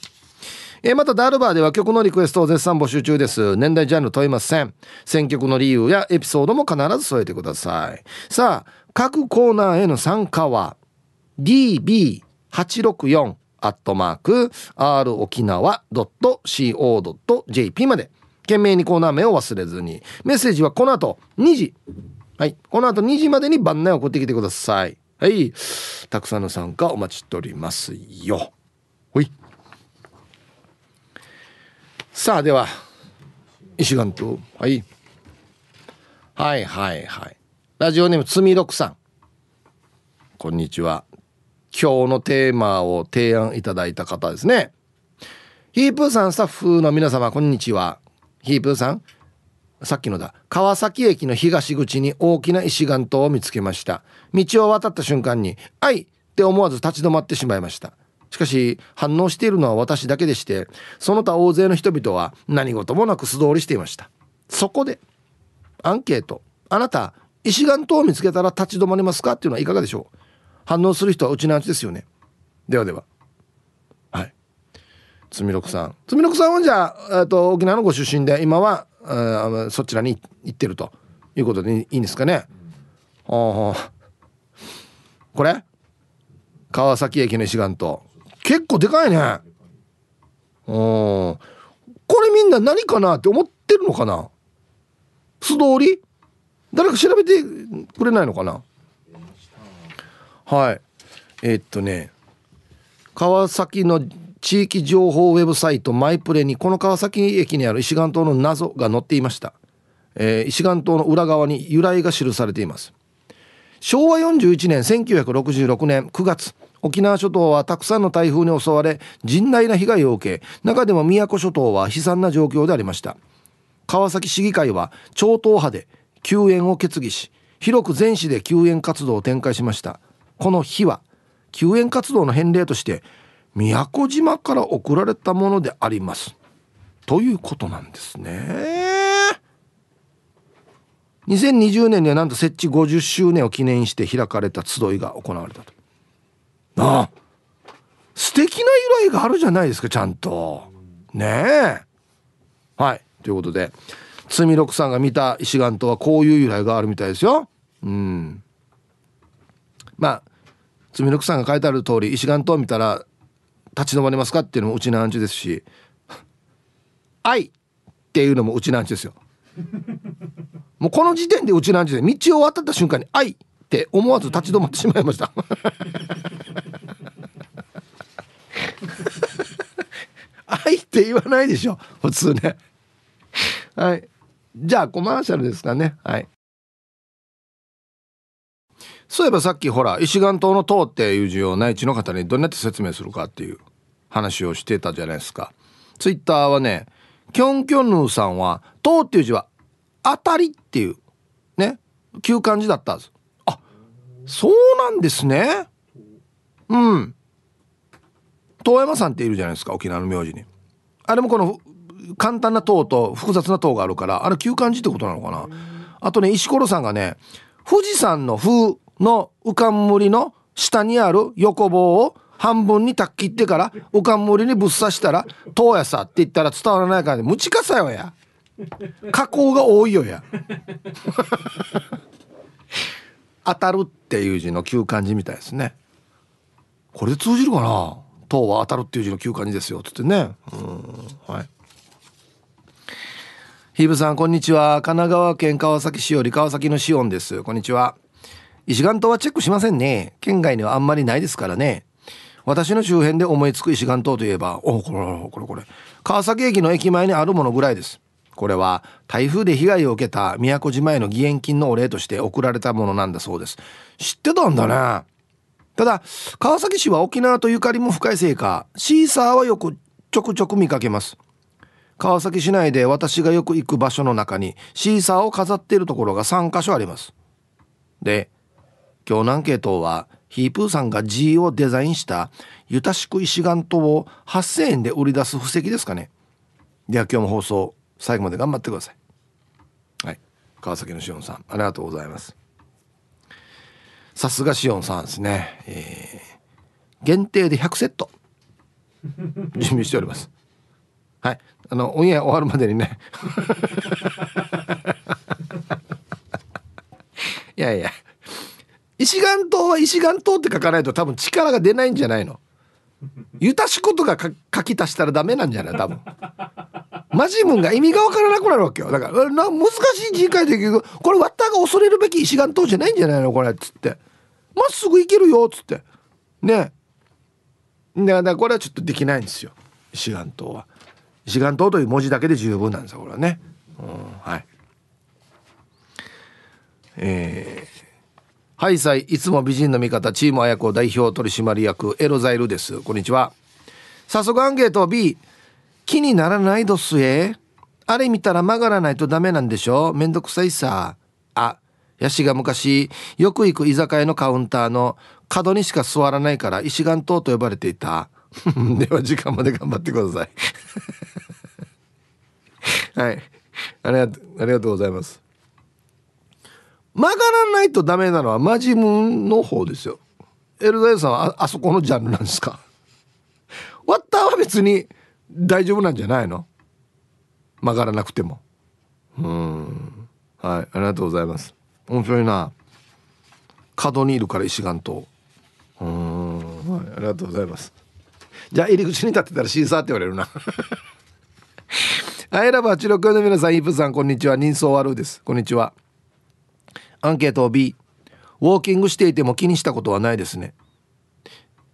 えー、またダールバーでは曲のリクエストを絶賛募集中です年代ジャンル問いません選曲の理由やエピソードも必ず添えてくださいさあ各コーナーへの参加は db864 アットマーク r 沖縄 .co.jp まで懸命にコーナー名を忘れずにメッセージはこの後2時はいこの後2時までに番内を送ってきてくださいはいたくさんの参加お待ちしておりますよほいさあでは石丸とはいはいはいはいラジオネームつみろくさんこんにちは今日のテーマを提案いただいた方ですねヒープーさんスタッフの皆様こんにちはヒープーさんさっきのだ川崎駅の東口に大きな石岩島を見つけました道を渡った瞬間に「あい!」って思わず立ち止まってしまいましたしかし反応しているのは私だけでしてその他大勢の人々は何事もなく素通りしていましたそこでアンケートあなた石岩灯を見つけたら立ち止まりますかっていうのはいかがでしょう反応する人はうちのうちですよねではでははいつみろくさんつみろくさんはじゃあと沖縄のご出身で今はあそちらに行ってるということでいいんですかね、ああこれ川崎駅の石岩灯結構でかいねうんこれみんな何かなって思ってるのかな素通り誰か調べてくれないのかなはいえー、っとね川崎の地域情報ウェブサイトマイプレにこの川崎駅にある石岩島の謎が載っていました、えー、石岩島の裏側に由来が記されています昭和41年1966年9月沖縄諸島はたくさんの台風に襲われ甚大な被害を受け中でも宮古諸島は悲惨な状況でありました川崎市議会は超党派で救援を決議し広く全市で救援活動を展開しましたこの日は救援活動の返礼として宮古島から送られたものでありますということなんですね2020年にはなんと設置50周年を記念して開かれた集いが行われたとなあ素敵な由来があるじゃないですかちゃんとねえはいということでつみろくさんが見た石岩とはこういう由来があるみたいですようんまあつみろくさんが書いてある通り石岩島見たら立ち止まりますかっていうのもうちのアンチですし「愛」っていうのもうちのアンチですよもうこの時点でうちのアンチで道を渡った瞬間に「愛」って思わず立ち止まってしまいました いって言わないでしょ普通ねはいじゃあコマーシャルですかねはいそういえばさっきほら石岩島の塔っていう字を内地の方にどうやって説明するかっていう話をしてたじゃないですかツイッターはねキョンキョンヌーさんは「塔」っていう字は「当たり」っていうね旧漢字だったですあそうなんですねうん遠山さんっているじゃないですか沖縄の名字にあれもこの簡単な塔と複雑な塔があるからあれ旧漢字ってことなのかなあとね石ころさんがね富士山の「風」の「うかんむり」の下にある横棒を半分にたっ切ってからうかんむりにぶっ刺したら「塔やさ」って言ったら伝わらないからむちかさよや加工が多いよや 当たるっていう字の旧漢字みたいですねこれで通じるかな等は当たるっていう字の休館にですよ」っつってねうんはい。ヒブさんこんにちは神奈川県川崎市より川崎のシオンですこんにちは石岩島はチェックしませんね県外にはあんまりないですからね私の周辺で思いつく石岩島といえばおこれこれこれ川崎駅の駅前にあるものぐらいですこれは台風で被害を受けた宮古島への義援金のお礼として送られたものなんだそうです知ってたんだねただ川崎市は沖縄とゆかりも深いせいかシーサーはよくちょくちょく見かけます川崎市内で私がよく行く場所の中にシーサーを飾っているところが3箇所ありますで今日南系トはヒープーさんが G をデザインしたゆたしく石岩島を8,000円で売り出す布石ですかねでは今日も放送最後まで頑張ってくださいはい川崎のしおんさんありがとうございますさすがしおんさんですね、えー、限定で100セット 準備しておりますはいあのオンエア終わるまでにね いやいや石岩島は石岩島って書かないと多分力が出ないんじゃないのゆたしことが書き足したらダメなんじゃない多分マジムンが意味がわからなくなるわけよだから難しい字書いてるけどこれワッターが恐れるべき石岩島じゃないんじゃないのこれっつってまっすぐ行けるよ」っつってねだからこれはちょっとできないんですよ志願島は志願島という文字だけで十分なんですよこれはね、うん、はいえーハイサイいつも美人の味方チーム綾子代表取締役エロザイルですこんにちは早速アンケート B 気にならないどすえあれ見たら曲がらないとダメなんでしょめんどくさいさあヤシが昔よく行く居酒屋のカウンターの角にしか座らないから石岩島と呼ばれていた では時間まで頑張ってください はいありがとありがとうございます曲がらないとダメなのはマジムンの方ですよエルザイさんはあそこのジャンルなんですかワッターは別に大丈夫なんじゃないの曲がらなくてもうんはいありがとうございます面白いな角にいるから石岩島うん、はい、ありがとうございますじゃあ入り口に立ってたら審査って言われるなアイ ラバー6の皆さんイープさんこんにちは人相悪いですこんにちはアンケート B ウォーキングしていても気にしたことはないですね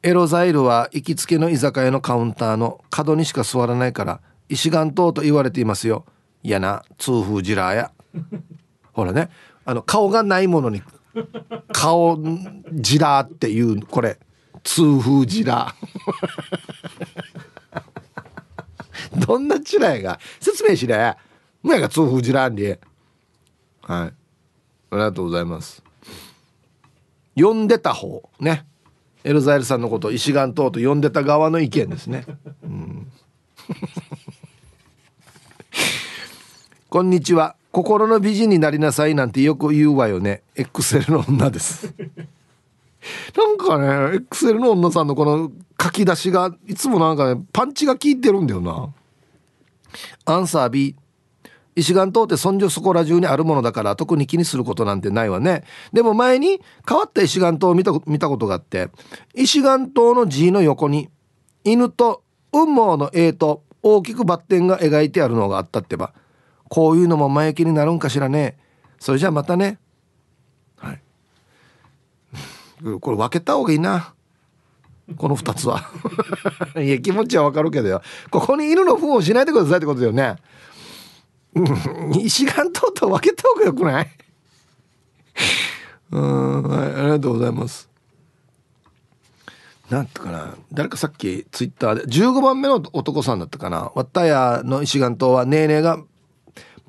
エロザイルは行きつけの居酒屋のカウンターの角にしか座らないから石岩島と言われていますよ嫌な痛風ジラーやほらねあの顔がないものに顔じらっていうこれ痛風じら どんなちらやが説明しねむやが痛風じらんにはいありがとうございます呼んでた方ねエルザイルさんのこと石岩等と呼んでた側の意見ですね、うん こんにちは心の美人になりなさいなんてよく言うわよね XL の女です なんかね XL の女さんのこの書き出しがいつもなんかねパンチが効いてるんだよなアンサー B 石岩島ってそんじょそこら中にあるものだから特に気にすることなんてないわねでも前に変わった石岩島を見た見たことがあって石岩島の G の横に犬と雲毛の A と大きくバッテンが描いてあるのがあったってばこういうのも前行きになるんかしらねそれじゃあまたねはい これ分けた方がいいなこの2つは いや気持ちはわかるけどよここに犬の糞をしないでくださいってことだよね石岩島と分けた方がよくないうんはいありがとうございますなんとかな誰かさっきツイッターで15番目の男さんだったかな「わったやの石岩島はねえねえが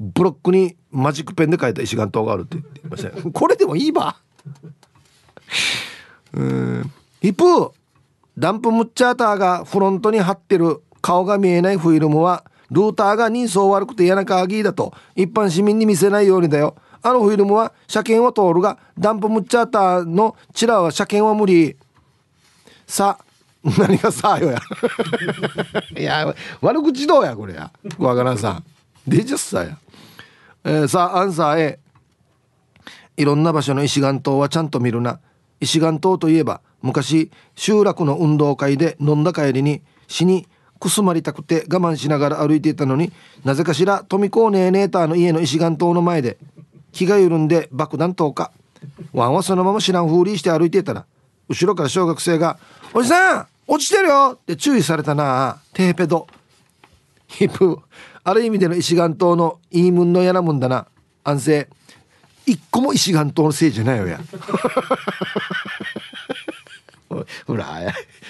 ブロックにマジックペンで書いた石岩島があるって言ってました これでもいいばうんプダンプムッチャーターがフロントに貼ってる顔が見えないフィルムはルーターが人相悪くて嫌なカーギーだと一般市民に見せないようにだよあのフィルムは車検は通るがダンプムッチャーターのチラは車検は無理さ何がさよや いや悪口どうやこれやわからんさんデさや、えー、さあアンサー A いろんな場所の石岩島はちゃんと見るな石岩島といえば昔集落の運動会で飲んだ帰りに死にくすまりたくて我慢しながら歩いていたのになぜかしら富子ネーネーターの家の石岩島の前で気が緩んで爆弾投下ワンはそのまま知らんふうりして歩いていたら後ろから小学生が「おじさん落ちてるよ!」って注意されたなテーペドヒップある意味での石岩島の言い分のやなもんだな安静一個も石岩島のせいじゃないよや ほら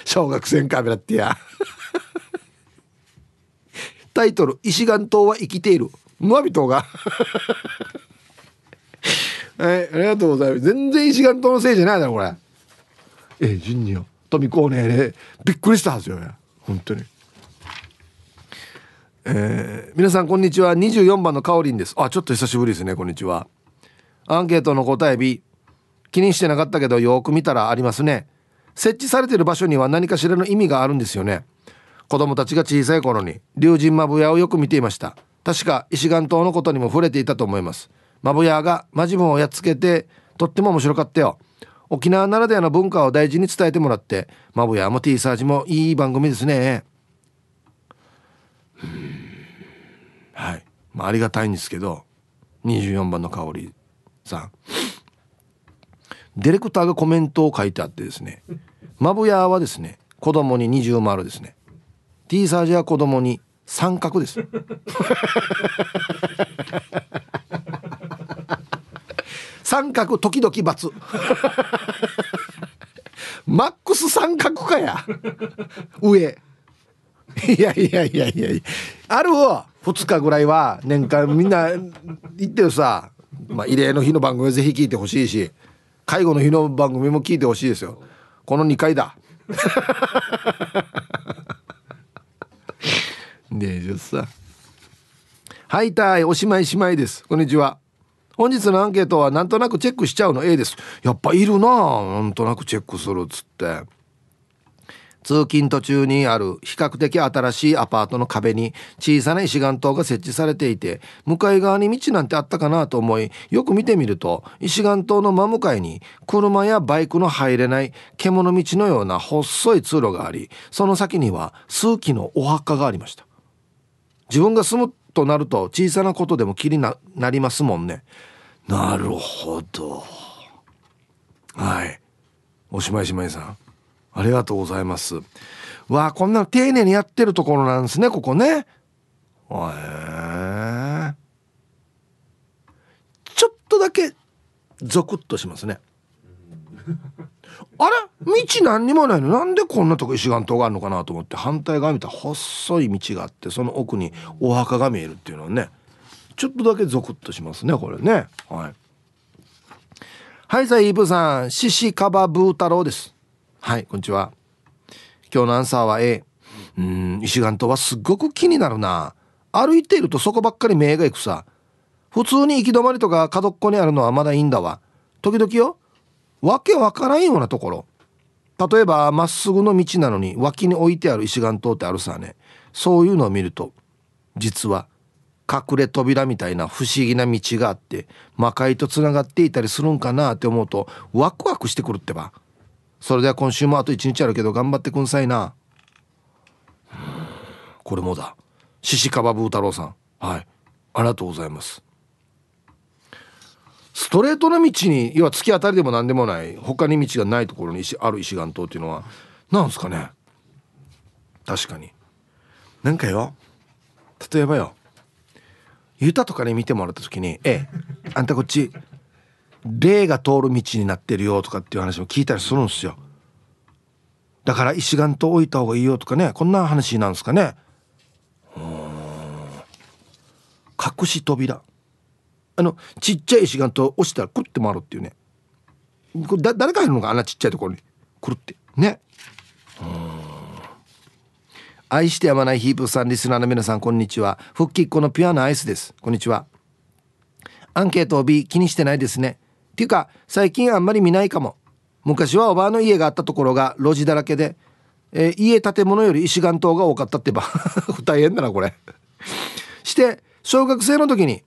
小学生カメラってやタイトル「石岩島は生きている」ノアビトが はいありがとうございます全然石岩島のせいじゃないだろこれええー、によ。ニア富子ねびっくりしたはずよや本当にえー、皆さんこんにちは24番の香おりんですあちょっと久しぶりですねこんにちはアンケートの答え日気にしてなかったけどよく見たらありますね設置されてる場所には何かしらの意味があるんですよね子供たちが小さい頃に龍神マブヤをよく見ていました確か石岩島のことにも触れていたと思いますマブヤがマジンをやっつけてとっても面白かったよ沖縄ならではの文化を大事に伝えてもらってマブヤも T サージもいい番組ですねはい、まあ、ありがたいんですけど24番の香さんディレクターがコメントを書いてあってですね「マブヤはですね子供に20丸ですね T サージは子供に三角です三角時々罰マックス三角かや上 いやいやいやいやあるを2日ぐらいは年間みんな言ってるさ、まあ、慰霊の日の番組ぜひ聞いてほしいし介護の日の番組も聞いてほしいですよこの2回だ ねえじゃさはいたいおしまいしまいですこんにちは本日のアンケートはなんとなくチェックしちゃうの A ですやっぱいるななんとなくチェックするっつって通勤途中にある比較的新しいアパートの壁に小さな石岩灯が設置されていて向かい側に道なんてあったかなと思いよく見てみると石岩灯の真向かいに車やバイクの入れない獣道のような細い通路がありその先には数基のお墓がありました自分が住むとなると小さなことでも気になりますもんねなるほどはいおしまいしまいさんありがとうございますわあこんなの丁寧にやってるところなんですねここねへえちょっとだけゾクッとしますねあれ道何にもないのなんでこんなとこ石岩島があるのかなと思って反対側見たら細い道があってその奥にお墓が見えるっていうのはねちょっとだけゾクッとしますねこれねはいはいさイーブさん獅子カバブー太郎ですはいこんにちは今日のアンサーは A うん石岩島はすっごく気になるな歩いているとそこばっかり目がいくさ普通に行き止まりとか角っこにあるのはまだいいんだわ時々よわけわからんようなところ例えばまっすぐの道なのに脇に置いてある石岩島ってあるさねそういうのを見ると実は隠れ扉みたいな不思議な道があって魔界とつながっていたりするんかなって思うとワクワクしてくるってば。それでは今週もあと1日あるけど頑張ってくんさいなこれもだ獅子かばぶー太郎さんはいありがとうございますストレートの道に要は突き当たりでも何でもない他に道がないところにある石岩島っていうのはなんすかね確かになんかよ例えばよユタとかに見てもらった時に「ええあんたこっち霊が通る道になってるよとかっていう話も聞いたりするんですよだから石岩と置いた方がいいよとかねこんな話なんですかね隠し扉あのちっちゃい石岩と落ちたらクって回るっていうねこれだ誰かいるのかあんなちっちゃいところにくるってね愛してやまないヒープさんリスナーの皆さんこんにちは復帰っ子のピュアなアイスですこんにちはアンケートを B 気にしてないですねっていうか最近あんまり見ないかも昔はおばあの家があったところが路地だらけで、えー、家建物より石岩島が多かったってば 大変だなこれして小学生の時に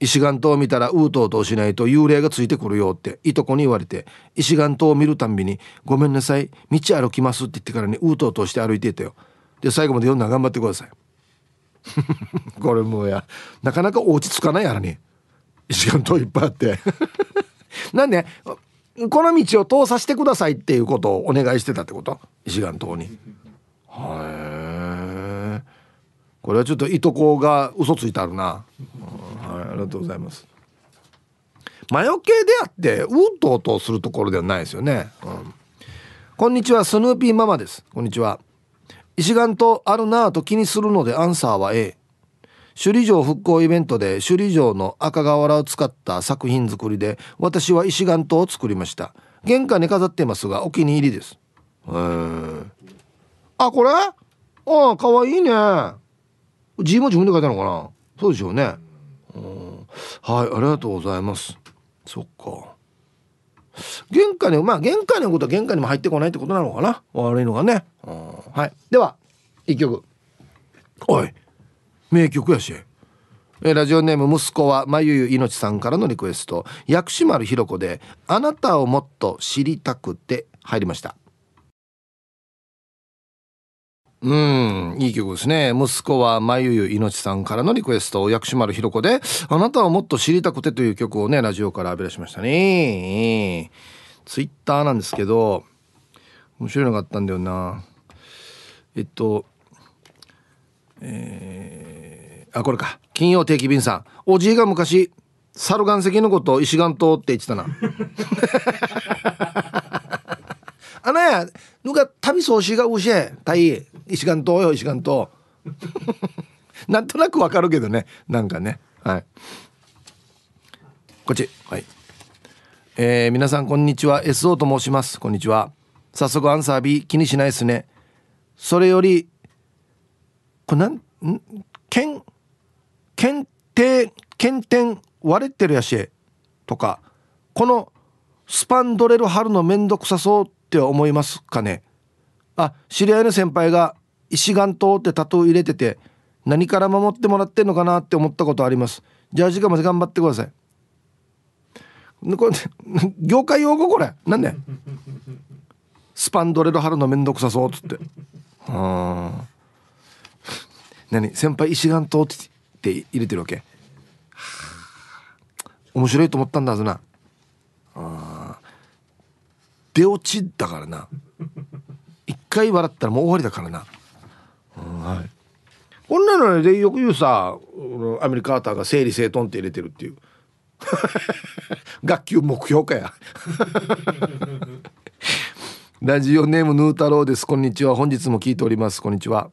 石岩島を見たらウートウトをしないと幽霊がついてくるよっていとこに言われて石岩島を見るたんびに「ごめんなさい道歩きます」って言ってからにウートウトして歩いていたよで最後まで読んだら頑張ってください これもうやなかなか落ち着かないやらね石岩島いっぱいあってなんでこの道を通させてくださいっていうことをお願いしてたってこと石岩島に。へえ。これはちょっといとこが嘘ついてあるな、はい、ありがとうございます。魔除けであってうとうとするところではないですよね。うん、こんにちはスヌーピーママです。こんにちは。石岩島あるなぁと気にするのでアンサーは A。首里城復興イベントで首里城の赤瓦を使った作品作りで私は石岩灯を作りました玄関に飾ってますがお気に入りですへえあこれああかわいいね字も自分で書いたのかなそうでしょうねはいありがとうございますそっか玄関にまあ玄関のことは玄関にも入ってこないってことなのかな悪いのがねはいでは一曲おい名曲やしラジオネーム息子はまゆゆいのちさんからのリクエスト薬師丸ひろ子で「あなたをもっと知りたくて」入りましたうんいい曲ですね息子はまゆゆいのちさんからのリクエスト薬師丸ひろ子で「あなたをもっと知りたくて」という曲をねラジオから浴び出しましたねツイッターなんですけど面白いのがあったんだよなえっとえー、あこれか金曜定期便さんおじいが昔猿岩石のこと石岩島って言ってたな あのやぬか旅総しがうしえたい石岩島よ石岩島 なんとなくわかるけどねなんかねはいこっちはいえー、皆さんこんにちは SO と申しますこんにちは早速アンサー B 気にしないっすねそれよりこれなん、ん、検定、検定割れてるやし、とか、このスパンドレル貼るのめんどくさそうって思いますかね。あ、知り合いの先輩が石岩刀ってタトゥー入れてて、何から守ってもらってんのかなって思ったことあります。じゃあ時間まで頑張ってください。これ 業界用語これなんでスパンドレル貼るのめんどくさそうっつってうん何先輩石岩島って入れてるわけ、面白いと思ったんだはなあ出落ちだからな一回笑ったらもう終わりだからな、うんはい、なのねでよく言うさアメリカアーターが整理整頓って入れてるっていう 学級目標かやラジオネームヌー太郎ですこんにちは本日も聞いておりますこんにちは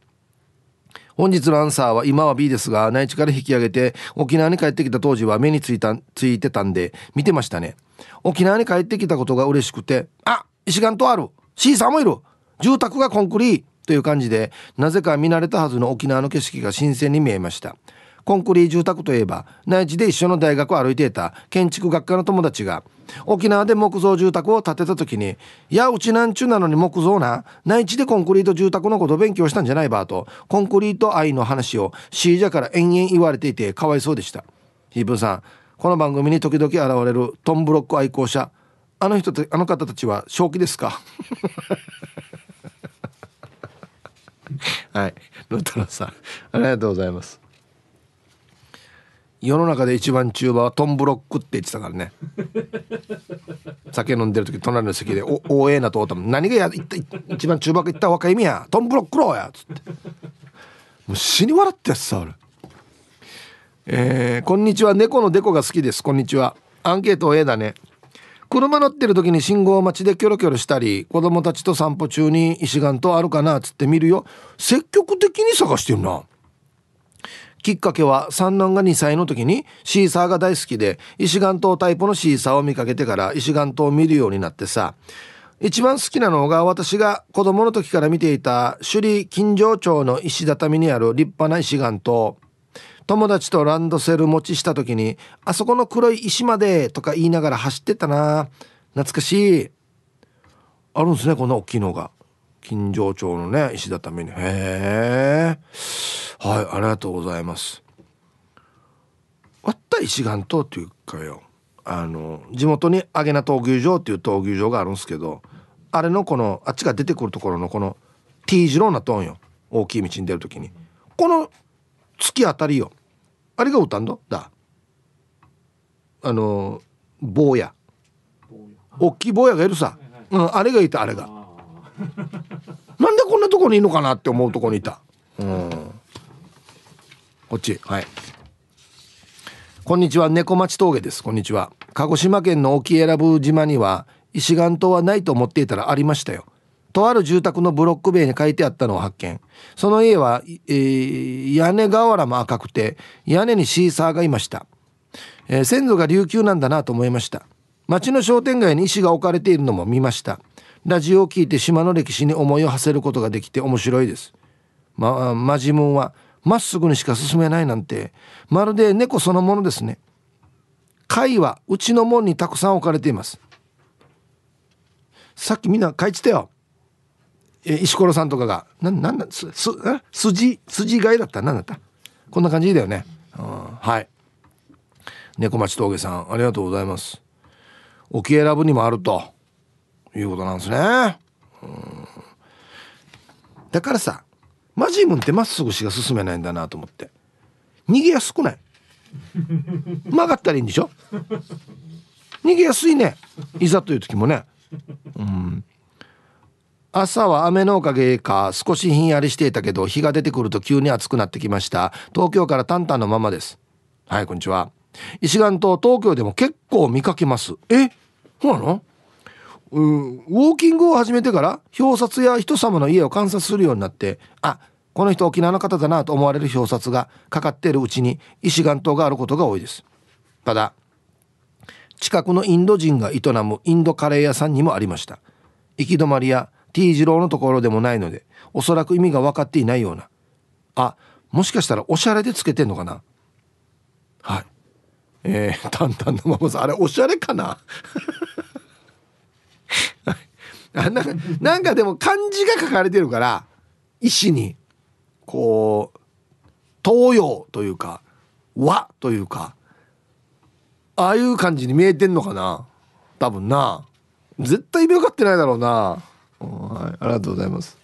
本日のアンサーは今は B ですが内地から引き上げて沖縄に帰ってきた当時は目についたついてたんで見てましたね沖縄に帰ってきたことが嬉しくてあ石岩とある C さんもいる住宅がコンクリーという感じでなぜか見慣れたはずの沖縄の景色が新鮮に見えましたコンクリー住宅といえば内地で一緒の大学を歩いていた建築学科の友達が沖縄で木造住宅を建てた時に「いやうちなんちゅうなのに木造な内地でコンクリート住宅のこと勉強したんじゃないば」とコンクリート愛の話を C じゃから延々言われていてかわいそうでしたひーぶさんこの番組に時々現れるトンブロック愛好者あの人あの方たちは正気ですか はい、ルトラさん、ありがとうございます。世の中で一番中盤はトンブロックって言ってたからね 酒飲んでる時隣の席で「おおええな」と思ったも何がやった一番中盤行った若い意味やトンブロックろや」っつってもう死に笑ってやつさ俺えー、こんにちは猫のデコが好きですこんにちはアンケート A だね車乗ってる時に信号待ちでキョロキョロしたり子供たちと散歩中に石岩とあるかなっつって見るよ積極的に探してるなきっかけは三男が2歳の時にシーサーが大好きで石岩島タイプのシーサーを見かけてから石岩島を見るようになってさ一番好きなのが私が子供の時から見ていた首里金城町の石畳にある立派な石岩島友達とランドセル持ちした時に「あそこの黒い石まで」とか言いながら走ってたな懐かしいあるんですねこんな大きいのが金城町のね石畳にへえはいありがとうございます割った石岩島っていうかよあの地元にアゲナ闘牛場っていう闘牛場があるんですけどあれのこのあっちが出てくるところのこの T 字路なとんよ大きい道に出る時にこの月当たりよあれが歌んどだあの坊や大きい坊やがいるさ、うん、あれがいたあれが なんでこんなとこにいるのかなって思うとこにいたうんこっちはいこんにちは猫町峠ですこんにちは鹿児島県の沖選ぶ島には石岩島はないと思っていたらありましたよとある住宅のブロック塀に書いてあったのを発見その家は、えー、屋根瓦も赤くて屋根にシーサーがいました、えー、先祖が琉球なんだなと思いました町の商店街に石が置かれているのも見ましたラジオを聴いて島の歴史に思いを馳せることができて面白いです。ま、マジムンはまっすぐにしか進めないなんて、まるで猫そのものですね。貝はうちの門にたくさん置かれています。さっきみんな貝つてよ。え石ころさんとかが、な、なんだ、す、す、筋、筋貝だったなんだったこんな感じだよね。うん、はい。猫町峠さん、ありがとうございます。沖選ぶにもあると。いうことなんですね。うんだからさマジムンってまっすぐしか進めないんだなと思って逃げやすくない曲がったらいいんでしょ逃げやすいねいざという時もねうん朝は雨のおかげか少しひんやりしていたけど日が出てくると急に暑くなってきました東京からタンタンのままですはいこんにちは石岩と東京でも結構見かけますえそうなのうん、ウォーキングを始めてから表札や人様の家を観察するようになってあこの人沖縄の方だなと思われる表札がかかっているうちに石岩島があることが多いですただ近くのインド人が営むインドカレー屋さんにもありました行き止まりや T 字路のところでもないのでおそらく意味が分かっていないようなあもしかしたらおしゃれでつけてんのかなはいえー、淡々のままさんあれおしゃれかななかなんかでも漢字が書かれてるから石にこう東洋というか和というかああいう感じに見えてんのかな多分な絶対意味かってないだろうな、はい、ありがとうございます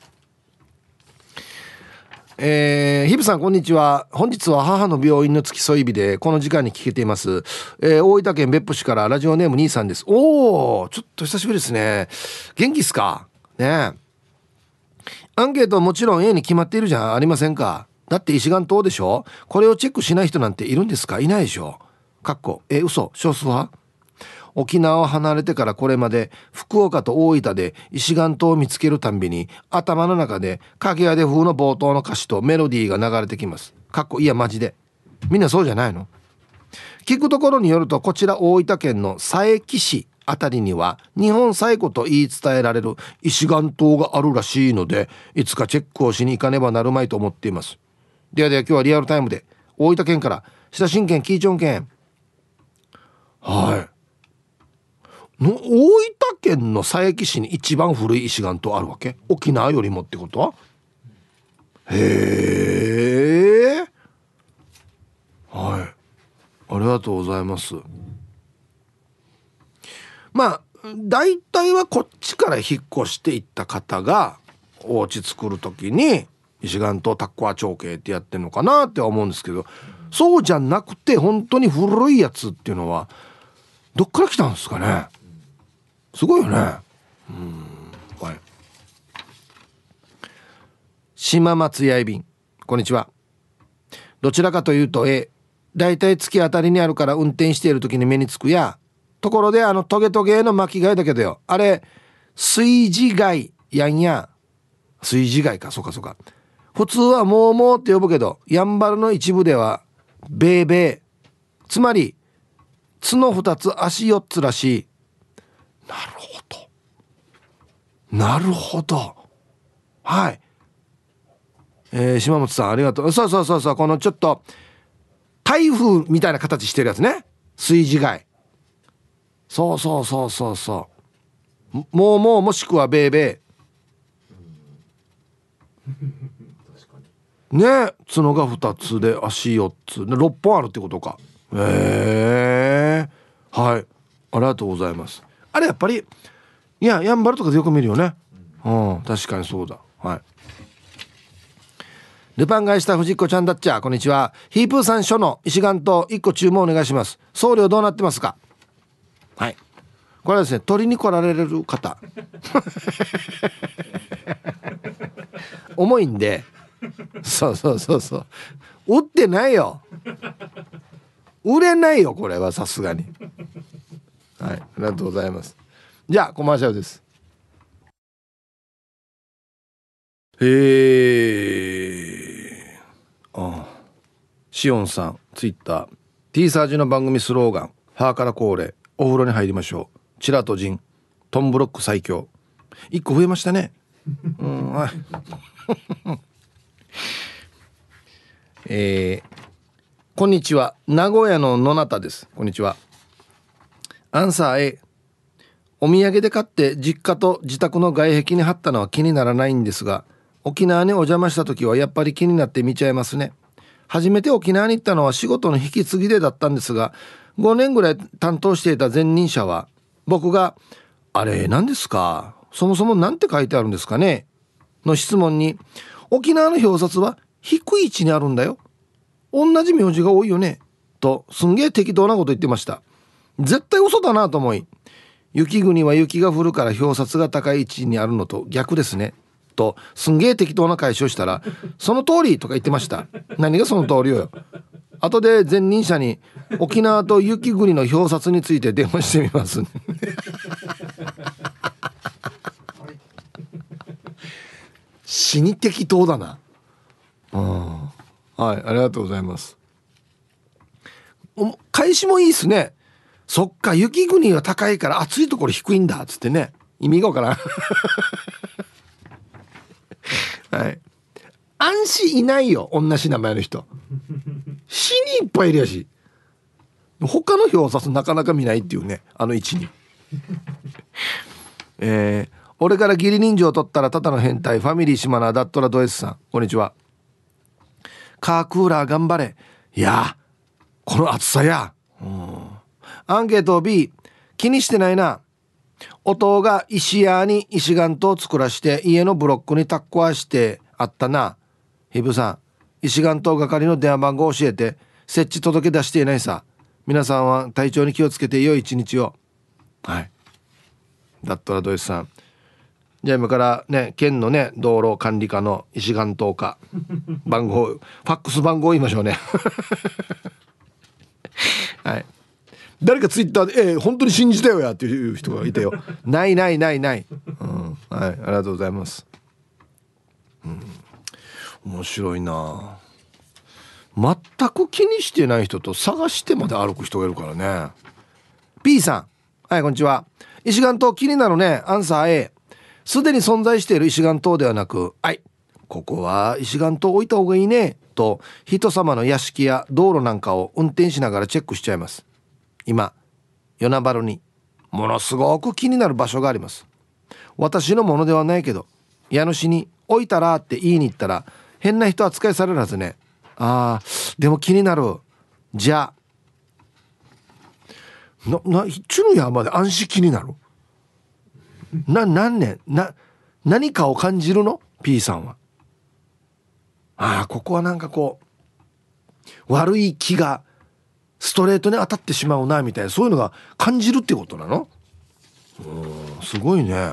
えー、ヒブさんこんにちは本日は母の病院の付き添い日でこの時間に聞けています、えー、大分県別府市からラジオネーム兄さんですおおちょっと久しぶりですね元気っすかねアンケートもちろん A に決まっているじゃありませんかだって石岩島でしょこれをチェックしない人なんているんですかいないでしょかっこえー、嘘少数派沖縄を離れてからこれまで福岡と大分で石岩島を見つけるたんびに頭の中で影屋で風の冒頭の歌詞とメロディーが流れてきます。かっこいやマジで。みんなそうじゃないの聞くところによるとこちら大分県の佐伯市あたりには日本最古と言い伝えられる石岩島があるらしいのでいつかチェックをしに行かねばなるまいと思っています。ではでは今日はリアルタイムで大分県から下新県キーチョン県はい。の大分県の佐伯市に一番古い石岩島あるわけ沖縄よりもってことはへえはいありがとうございますまあ大体はこっちから引っ越していった方がお家作る時に石岩島タッコア長慶ってやってんのかなって思うんですけどそうじゃなくて本当に古いやつっていうのはどっから来たんですかねすごいよねうん怖い島松屋ん、こんにちはどちらかというとえ、大体月あたりにあるから運転している時に目につくやところであのトゲトゲの巻き貝だけどよあれ水地貝やんや水地貝かそうかそうか普通はもうもうって呼ぶけどやんばるの一部ではベーベーつまり角2つ足4つらしいなるほど。なるほど。はい。えー、島本さんありがとう。そうそうそうそう、このちょっと、台風みたいな形してるやつね。炊事貝。そうそうそうそうそう。もうもうもしくはベーベー。ね角が2つで足4つで6本あるってことか。へえー、はい。ありがとうございます。あれやっぱりいややんばるとかでよく見るよねうん確かにそうだはいルパン返した藤子ちゃんだっちゃこんにちはヒープーさん書の石岩と1個注文お願いします送料どうなってますかはいこれはですね取りに来られる方 重いんでそうそうそうそう売ってないよ売れないよこれはさすがにはい、ありがとうございますじゃあコマーシャルですへえああしおんさんツイッターティーサージの番組スローガン「ファーから恒例お風呂に入りましょう」「チラとジン」「トンブロック最強」一個増えましたねうんはいえー、こんにちは名古屋の野中ですこんにちはアンサー A お土産で買って実家と自宅の外壁に貼ったのは気にならないんですが沖縄にお邪魔した時はやっぱり気になって見ちゃいますね初めて沖縄に行ったのは仕事の引き継ぎでだったんですが5年ぐらい担当していた前任者は僕が「あれ何ですかそもそも何て書いてあるんですかね?」の質問に「沖縄の表札は低い位置にあるんだよ同じ名字が多いよね」とすんげえ適当なこと言ってました絶対嘘だなと思い雪国は雪が降るから表札が高い位置にあるのと逆ですねとすんげえ適当な返しをしたら「その通り」とか言ってました何がその通りよ後で前任者に沖縄と雪国の表札について電話してみます死に適当だなはいありがとうございます返しもいいっすねそっか雪国は高いから暑いところ低いんだっつってね意味がわからん はい安心いないよ同じ名前の人死にいっぱいいるやし他の表札なかなか見ないっていうねあの位置に えー、俺から義理人情を取ったらただの変態ファミリー島アダットラドエスさんこんにちはカークーラー頑張れいやこの暑さやうんアンケート B 気にしてないな弟が石屋に石岩と作らして家のブロックにタッコアしてあったなヒブさん石岩と係の電話番号教えて設置届け出していないさ皆さんは体調に気をつけて良い一日をはいだったら土井さんじゃあ今からね県のね道路管理課の石岩島課番号ファックス番号言いましょうね はい誰かツイッターで「えー、本当に信じたよや」っていう人がいたよ ないないないない、うん、はいありがとうございます、うん、面白いな全く気にしてない人と探してまで歩く人がいるからね P さんはいこんにちは石岩島気になるねアンサー A すでに存在している石岩島ではなくはいここは石岩島置いた方がいいねと人様の屋敷や道路なんかを運転しながらチェックしちゃいます今与那原にものすごく気になる場所があります私のものではないけど家主に「置いたら?」って言いに行ったら変な人扱いされるはずねあーでも気になるじゃあななちゅの山で暗視気になるな何年な何かを感じるの P さんはああここはなんかこう悪い気がストレートに当たってしまうなみたいなそういうのが感じるってことなのすごいね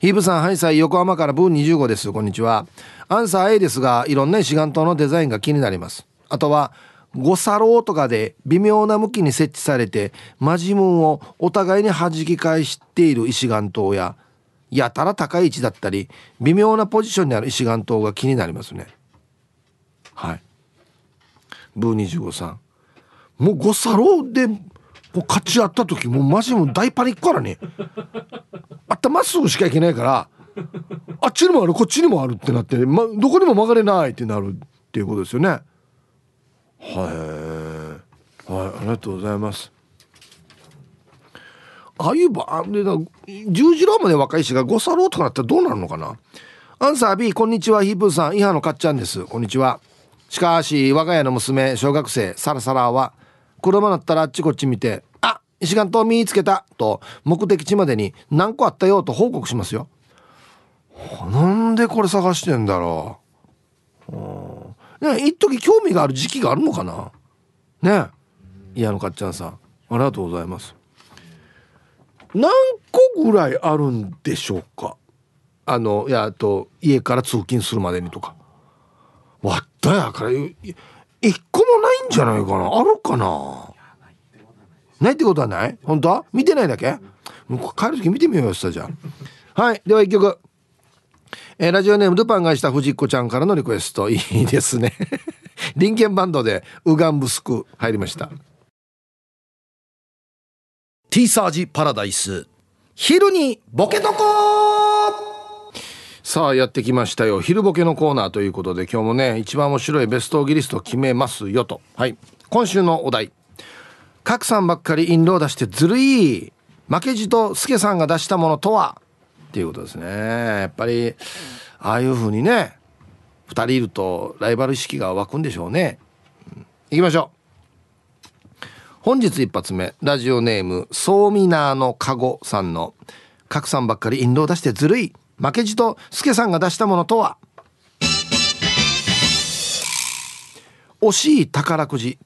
ヒブさん、ハイサイ、横浜からブーン20号です。こんにちは。アンサー A ですが、いろんな石岩島のデザインが気になります。あとは、五サローとかで微妙な向きに設置されて、マジムーンをお互いに弾き返している石岩島や、やたら高い位置だったり、微妙なポジションにある石岩島が気になりますね。はい。ブー25さんもう五サロでこう勝ち合った時もうマジもう大パニックからねあたまっすぐしかいけないからあっちにもあるこっちにもあるってなって、ま、どこにも曲がれないってなるっていうことですよねはいはいありがとうございますああいうばでだ十字路まで若いしが五サロとかなったらどうなるのかなアンサー B こんにちはヒープーさんイハのかっちゃんですこんにちはしかし我が家の娘小学生サラサラは車乗ったらあっちこっち見て「あ石岩島見つけた!」と目的地までに何個あったよと報告しますよ。なんでこれ探してんだろう。ね一時興味がある時期があるのかなねえ家のかっちゃんさんありがとうございます。何個ぐらいあるんでしょうかあのやっと家から通勤するまでにとか。割ったやから一個もないんじゃないかなあるかなないってことはない本当は見てないだけもう帰る時見てみようよしたじゃはいでは一曲えー、ラジオネームドパンがした藤子ちゃんからのリクエストいいですね リンケンバンドでウガンブスク入りましたティーサージパラダイス昼にボケとこさあやってきましたよ昼ボケのコーナーということで今日もね一番面白いベストギリスト決めますよとはい今週のお題「賀来さんばっかり印籠出してずるい負けじと助さんが出したものとは?」っていうことですねやっぱりああいうふうにね2人いるとライバル意識が湧くんでしょうね、うん、いきましょう本日一発目ラジオネームソーミナーのカゴさんの「賀来さんばっかり印籠出してずるい」負けじと助さんが出したものとは惜しい宝くじ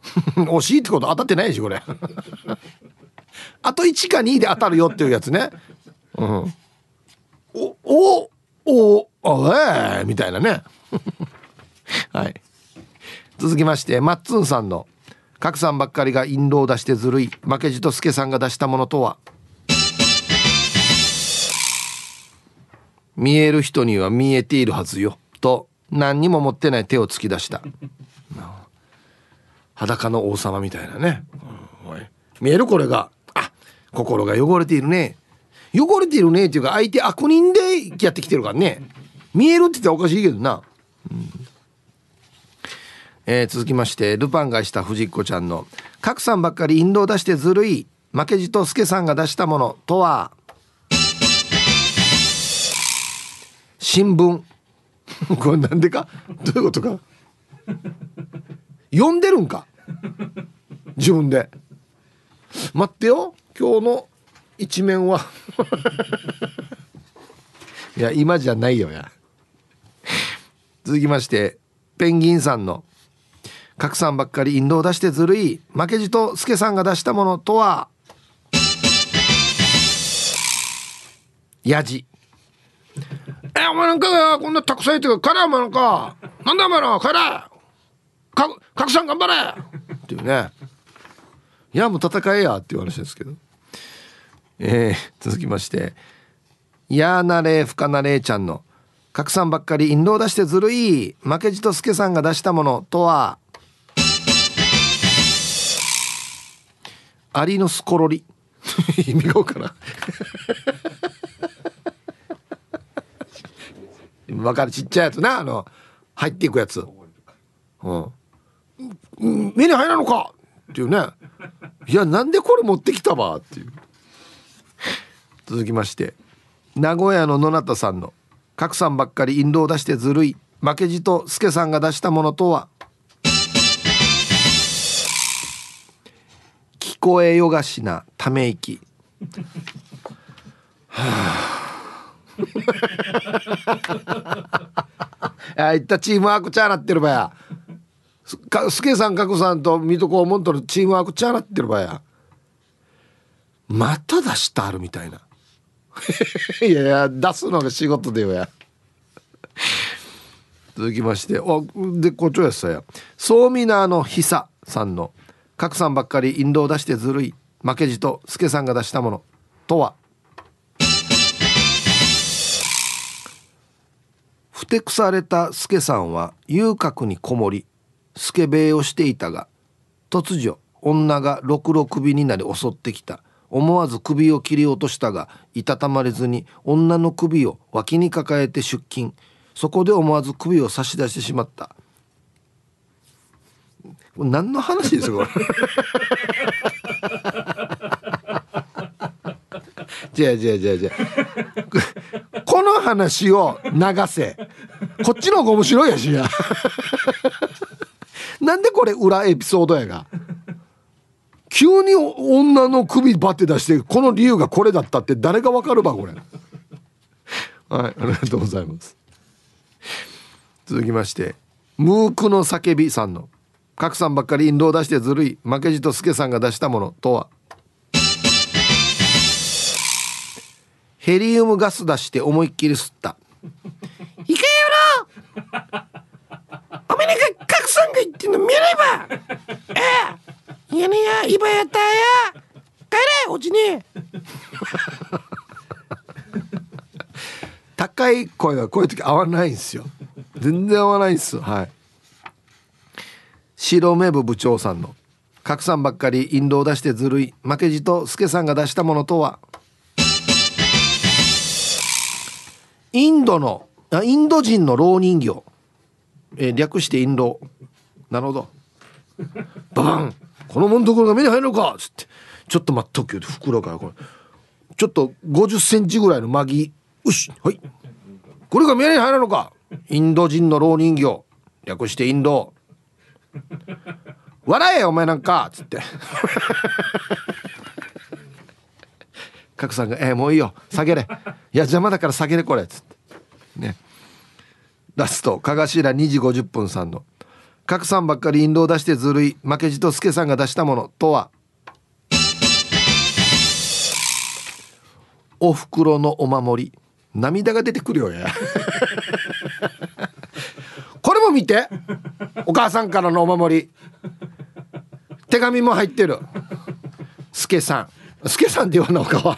惜しいってこと当たってないでしょこれ あと1か2で当たるよっていうやつねうんおおおおえー、みたいなね はい続きましてマッツンさんの「賀来さんばっかりが印籠を出してずるい負けじと助さんが出したものとは?」見える人には見えているはずよと何にも持ってない手を突き出した 裸の王様みたいなね、うん、見えるこれがあ心が汚れているね汚れているねっていうか相手悪人でやってきてるからね見えるって言ったらおかしいけどな、うん、えー、続きましてルパンがした藤子ちゃんの「賀来さんばっかり引導出してずるい負けじと助さんが出したものとは新聞 これなんでかどういうことか読んでるんか自分で待ってよ今日の一面は いや今じゃないよや続きましてペンギンさんの「賀来さんばっかりインドを出してずるい負けじと助さんが出したものとは」やじえ、お前なんかがこんなたくさんいてるから、お前なんか。なんだお前ら、帰れか、拡散頑張れっていうね。いや、もう戦えやっていう話ですけど。えー、続きまして。いやーなれ、ふかなれちゃんの。拡散ばっかり印籠出してずるい。負けじとすけさんが出したものとは。アリのスコロリ。意味がわからん。わかるちっちゃいやつなあの入っていくやつうん目に入らんのかっていうねいやなんでこれ持ってきたわっていう続きまして名古屋の野中さんの「賀来さんばっかり引導出してずるい負けじと助さんが出したものとは」聞こえよがしなため息はあ あいったチームワークちゃーなってるばやかすけさんかくさんと水戸黄門とのチームワークちゃーなってるばやまた出したあるみたいな いやいや出すのが仕事でよや続きましておで校長やさやソーミナーのヒサさんの「賀来さんばっかり引導出してずるい負けじとケさんが出したもの」とはふてくされた助さんは遊郭にこもり助兵をしていたが突如女がろくろ首になり襲ってきた思わず首を切り落としたがいたたまれずに女の首を脇に抱えて出勤そこで思わず首を差し出してしまった何の話ですこれじゃあじゃあじゃあじゃあこの話を流せ。こっちの方が面白いやしや。なんでこれ裏エピソードやが。急に女の首バッて出して、この理由がこれだったって誰がわかるば、これ。はい、ありがとうございます。続きまして、ムークの叫びさんの。賀来さんばっかり印籠を出してずるい負けじと助さんが出したものとはヘリウムガス出して思いっきり吸った。行けよろおめでが拡散が言ってんの見ればええいやねや、今やったや帰れ、おちに 高い声がこういう時合わないんですよ。全然合わないんですはい。白目部部長さんの拡散ばっかり引導出してずるい負けじと助さんが出したものとはインドのインド人の老人形、えー、略してインドなるほどババンこのもんところが目に入るのかっつってちょっと待っとくよ袋からこれちょっと50センチぐらいのマギうしはいこれが目に入るのかインド人の老人形略してインド笑えお前なんかっつって賀来さんが「えー、もういいよ下げれ いや邪魔だから下げれこれ」っつってねラスト加賀ら2時50分さんの「賀来さんばっかり印籠出してずるい負けじと助さんが出したもの」とはおふくろのお守り涙が出てくるよや これも見てお母さんからのお守り手紙も入ってる助さんスケさんってなおかは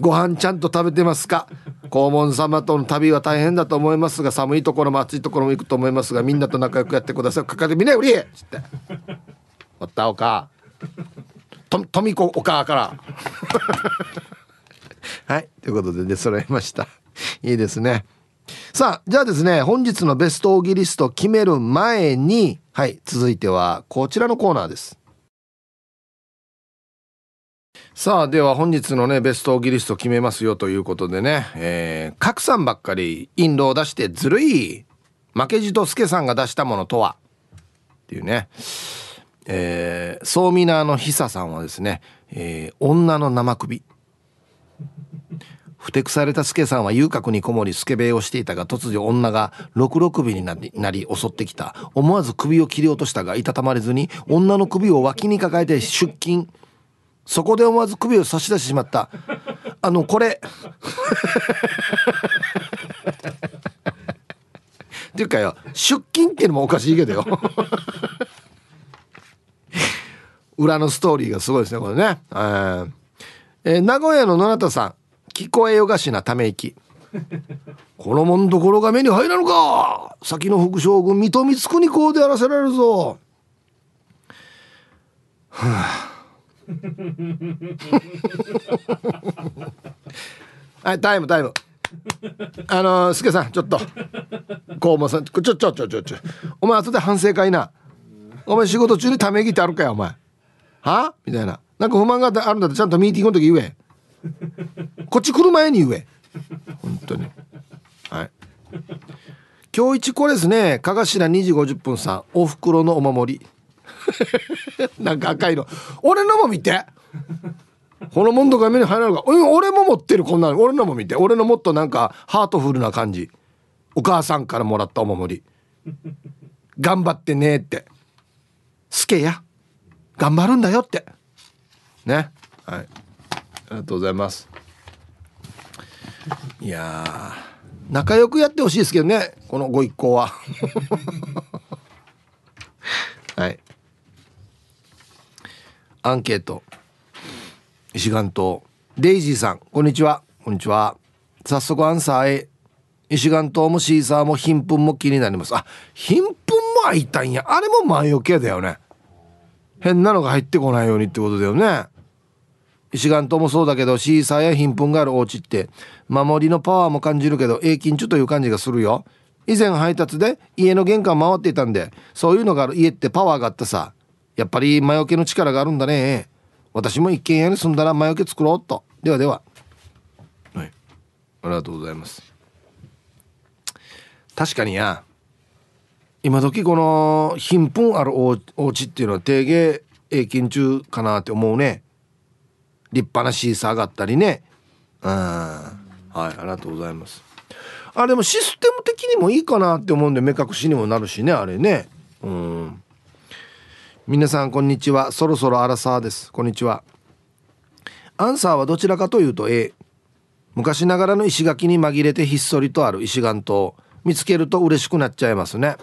ご飯ちゃんと食べてますか黄門様との旅は大変だと思いますが寒いところも暑いところも行くと思いますがみんなと仲良くやってくださいかかってみなよりっつって「おったおかと富子おかから」はいということで出揃いましたいいですねさあじゃあですね本日のベストオーギリスト決める前にはい続いてはこちらのコーナーですさあでは本日のねベストギリスト決めますよということでね、えー、賀来さんばっかりインドを出してずるい負けじと助さんが出したものとはっていうね、えー、ソーミナーのヒサさんはですね、えー、女の生首ふてくされた助さんは遊郭にこもりスケベをしていたが突如女が六六首になり襲ってきた思わず首を切り落としたがいたたまれずに女の首を脇に抱えて出勤そこで思わず首を差し出してしまったあのこれ っていうかよ出勤っていうのもおかしいけどよ裏のストーリーがすごいですねこれね、えー、え名古屋の野中さん聞こえよがしなため息このもんどころが目に入らぬか先の副将軍水戸光圀公でやらせられるぞはあ はいタイムタイムあのー、すけさんちょっとこうもさんちょちょちょちょちょお前後で反省会なお前仕事中にため息ってあるかよお前はみたいななんか不満があるんだってちゃんとミーティングの時言えこっち来る前に言え本当にはい今日一これですね加賀頭2時50分さんおふくろのお守り なんか赤いの俺のも見てこのもんとか目に入らないか俺も持ってるこんなの俺のも見て俺のもっとなんかハートフルな感じお母さんからもらったお守り頑張ってねってすけや頑張るんだよってねはいありがとうございますいや仲良くやってほしいですけどねこのご一行はアンケート石岩島デイジーさんこんにちはこんにちは早速アンサーへ石岩島もシーサーも貧粉も気になりますあ貧困も開いたんやあれも前置きだよね変なのが入ってこないようにってことだよね石岩島もそうだけどシーサーや貧困があるお家って守りのパワーも感じるけど永金中という感じがするよ以前配達で家の玄関回っていたんでそういうのがある家ってパワーがあったさやっぱり魔除けの力があるんだね私も一軒家に住んだら魔除け作ろうとではでははいありがとうございます確かにや今時この貧困あるお家っていうのは定義平均中かなって思うね立派なシーサーがあったりねうんはいありがとうございますあでもシステム的にもいいかなって思うんで目隠しにもなるしねあれねうん皆さんこんにちはそろそろアラサーですこんにちはアンサーはどちらかというと A 昔ながらの石垣に紛れてひっそりとある石岩島見つけると嬉しくなっちゃいますね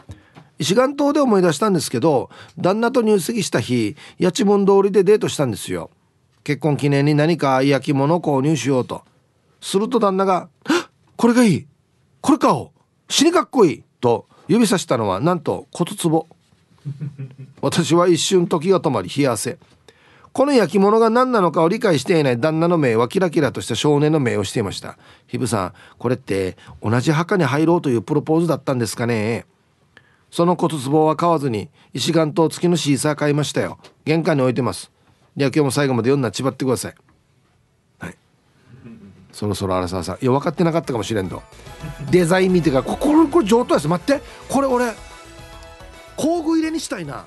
石岩島で思い出したんですけど旦那と入籍した日八千本通りでデートしたんですよ結婚記念に何か焼き物を購入しようとすると旦那が「これがいいこれかを死にかっこいい!」と指さしたのはなんと骨壺。私は一瞬時が止まり冷や汗この焼き物が何なのかを理解していない旦那の目はキラキラとした少年の目をしていましたひぶさんこれって同じ墓に入ろうというプロポーズだったんですかねその骨壺は買わずに石岩と月のシーサー買いましたよ玄関に置いてますでは今日も最後まで読んなちばってくださいはいそろそろ荒沢さんいや分かってなかったかもしれんとデザイン見てから心これ上等です待ってこれ俺工具入れにしたいな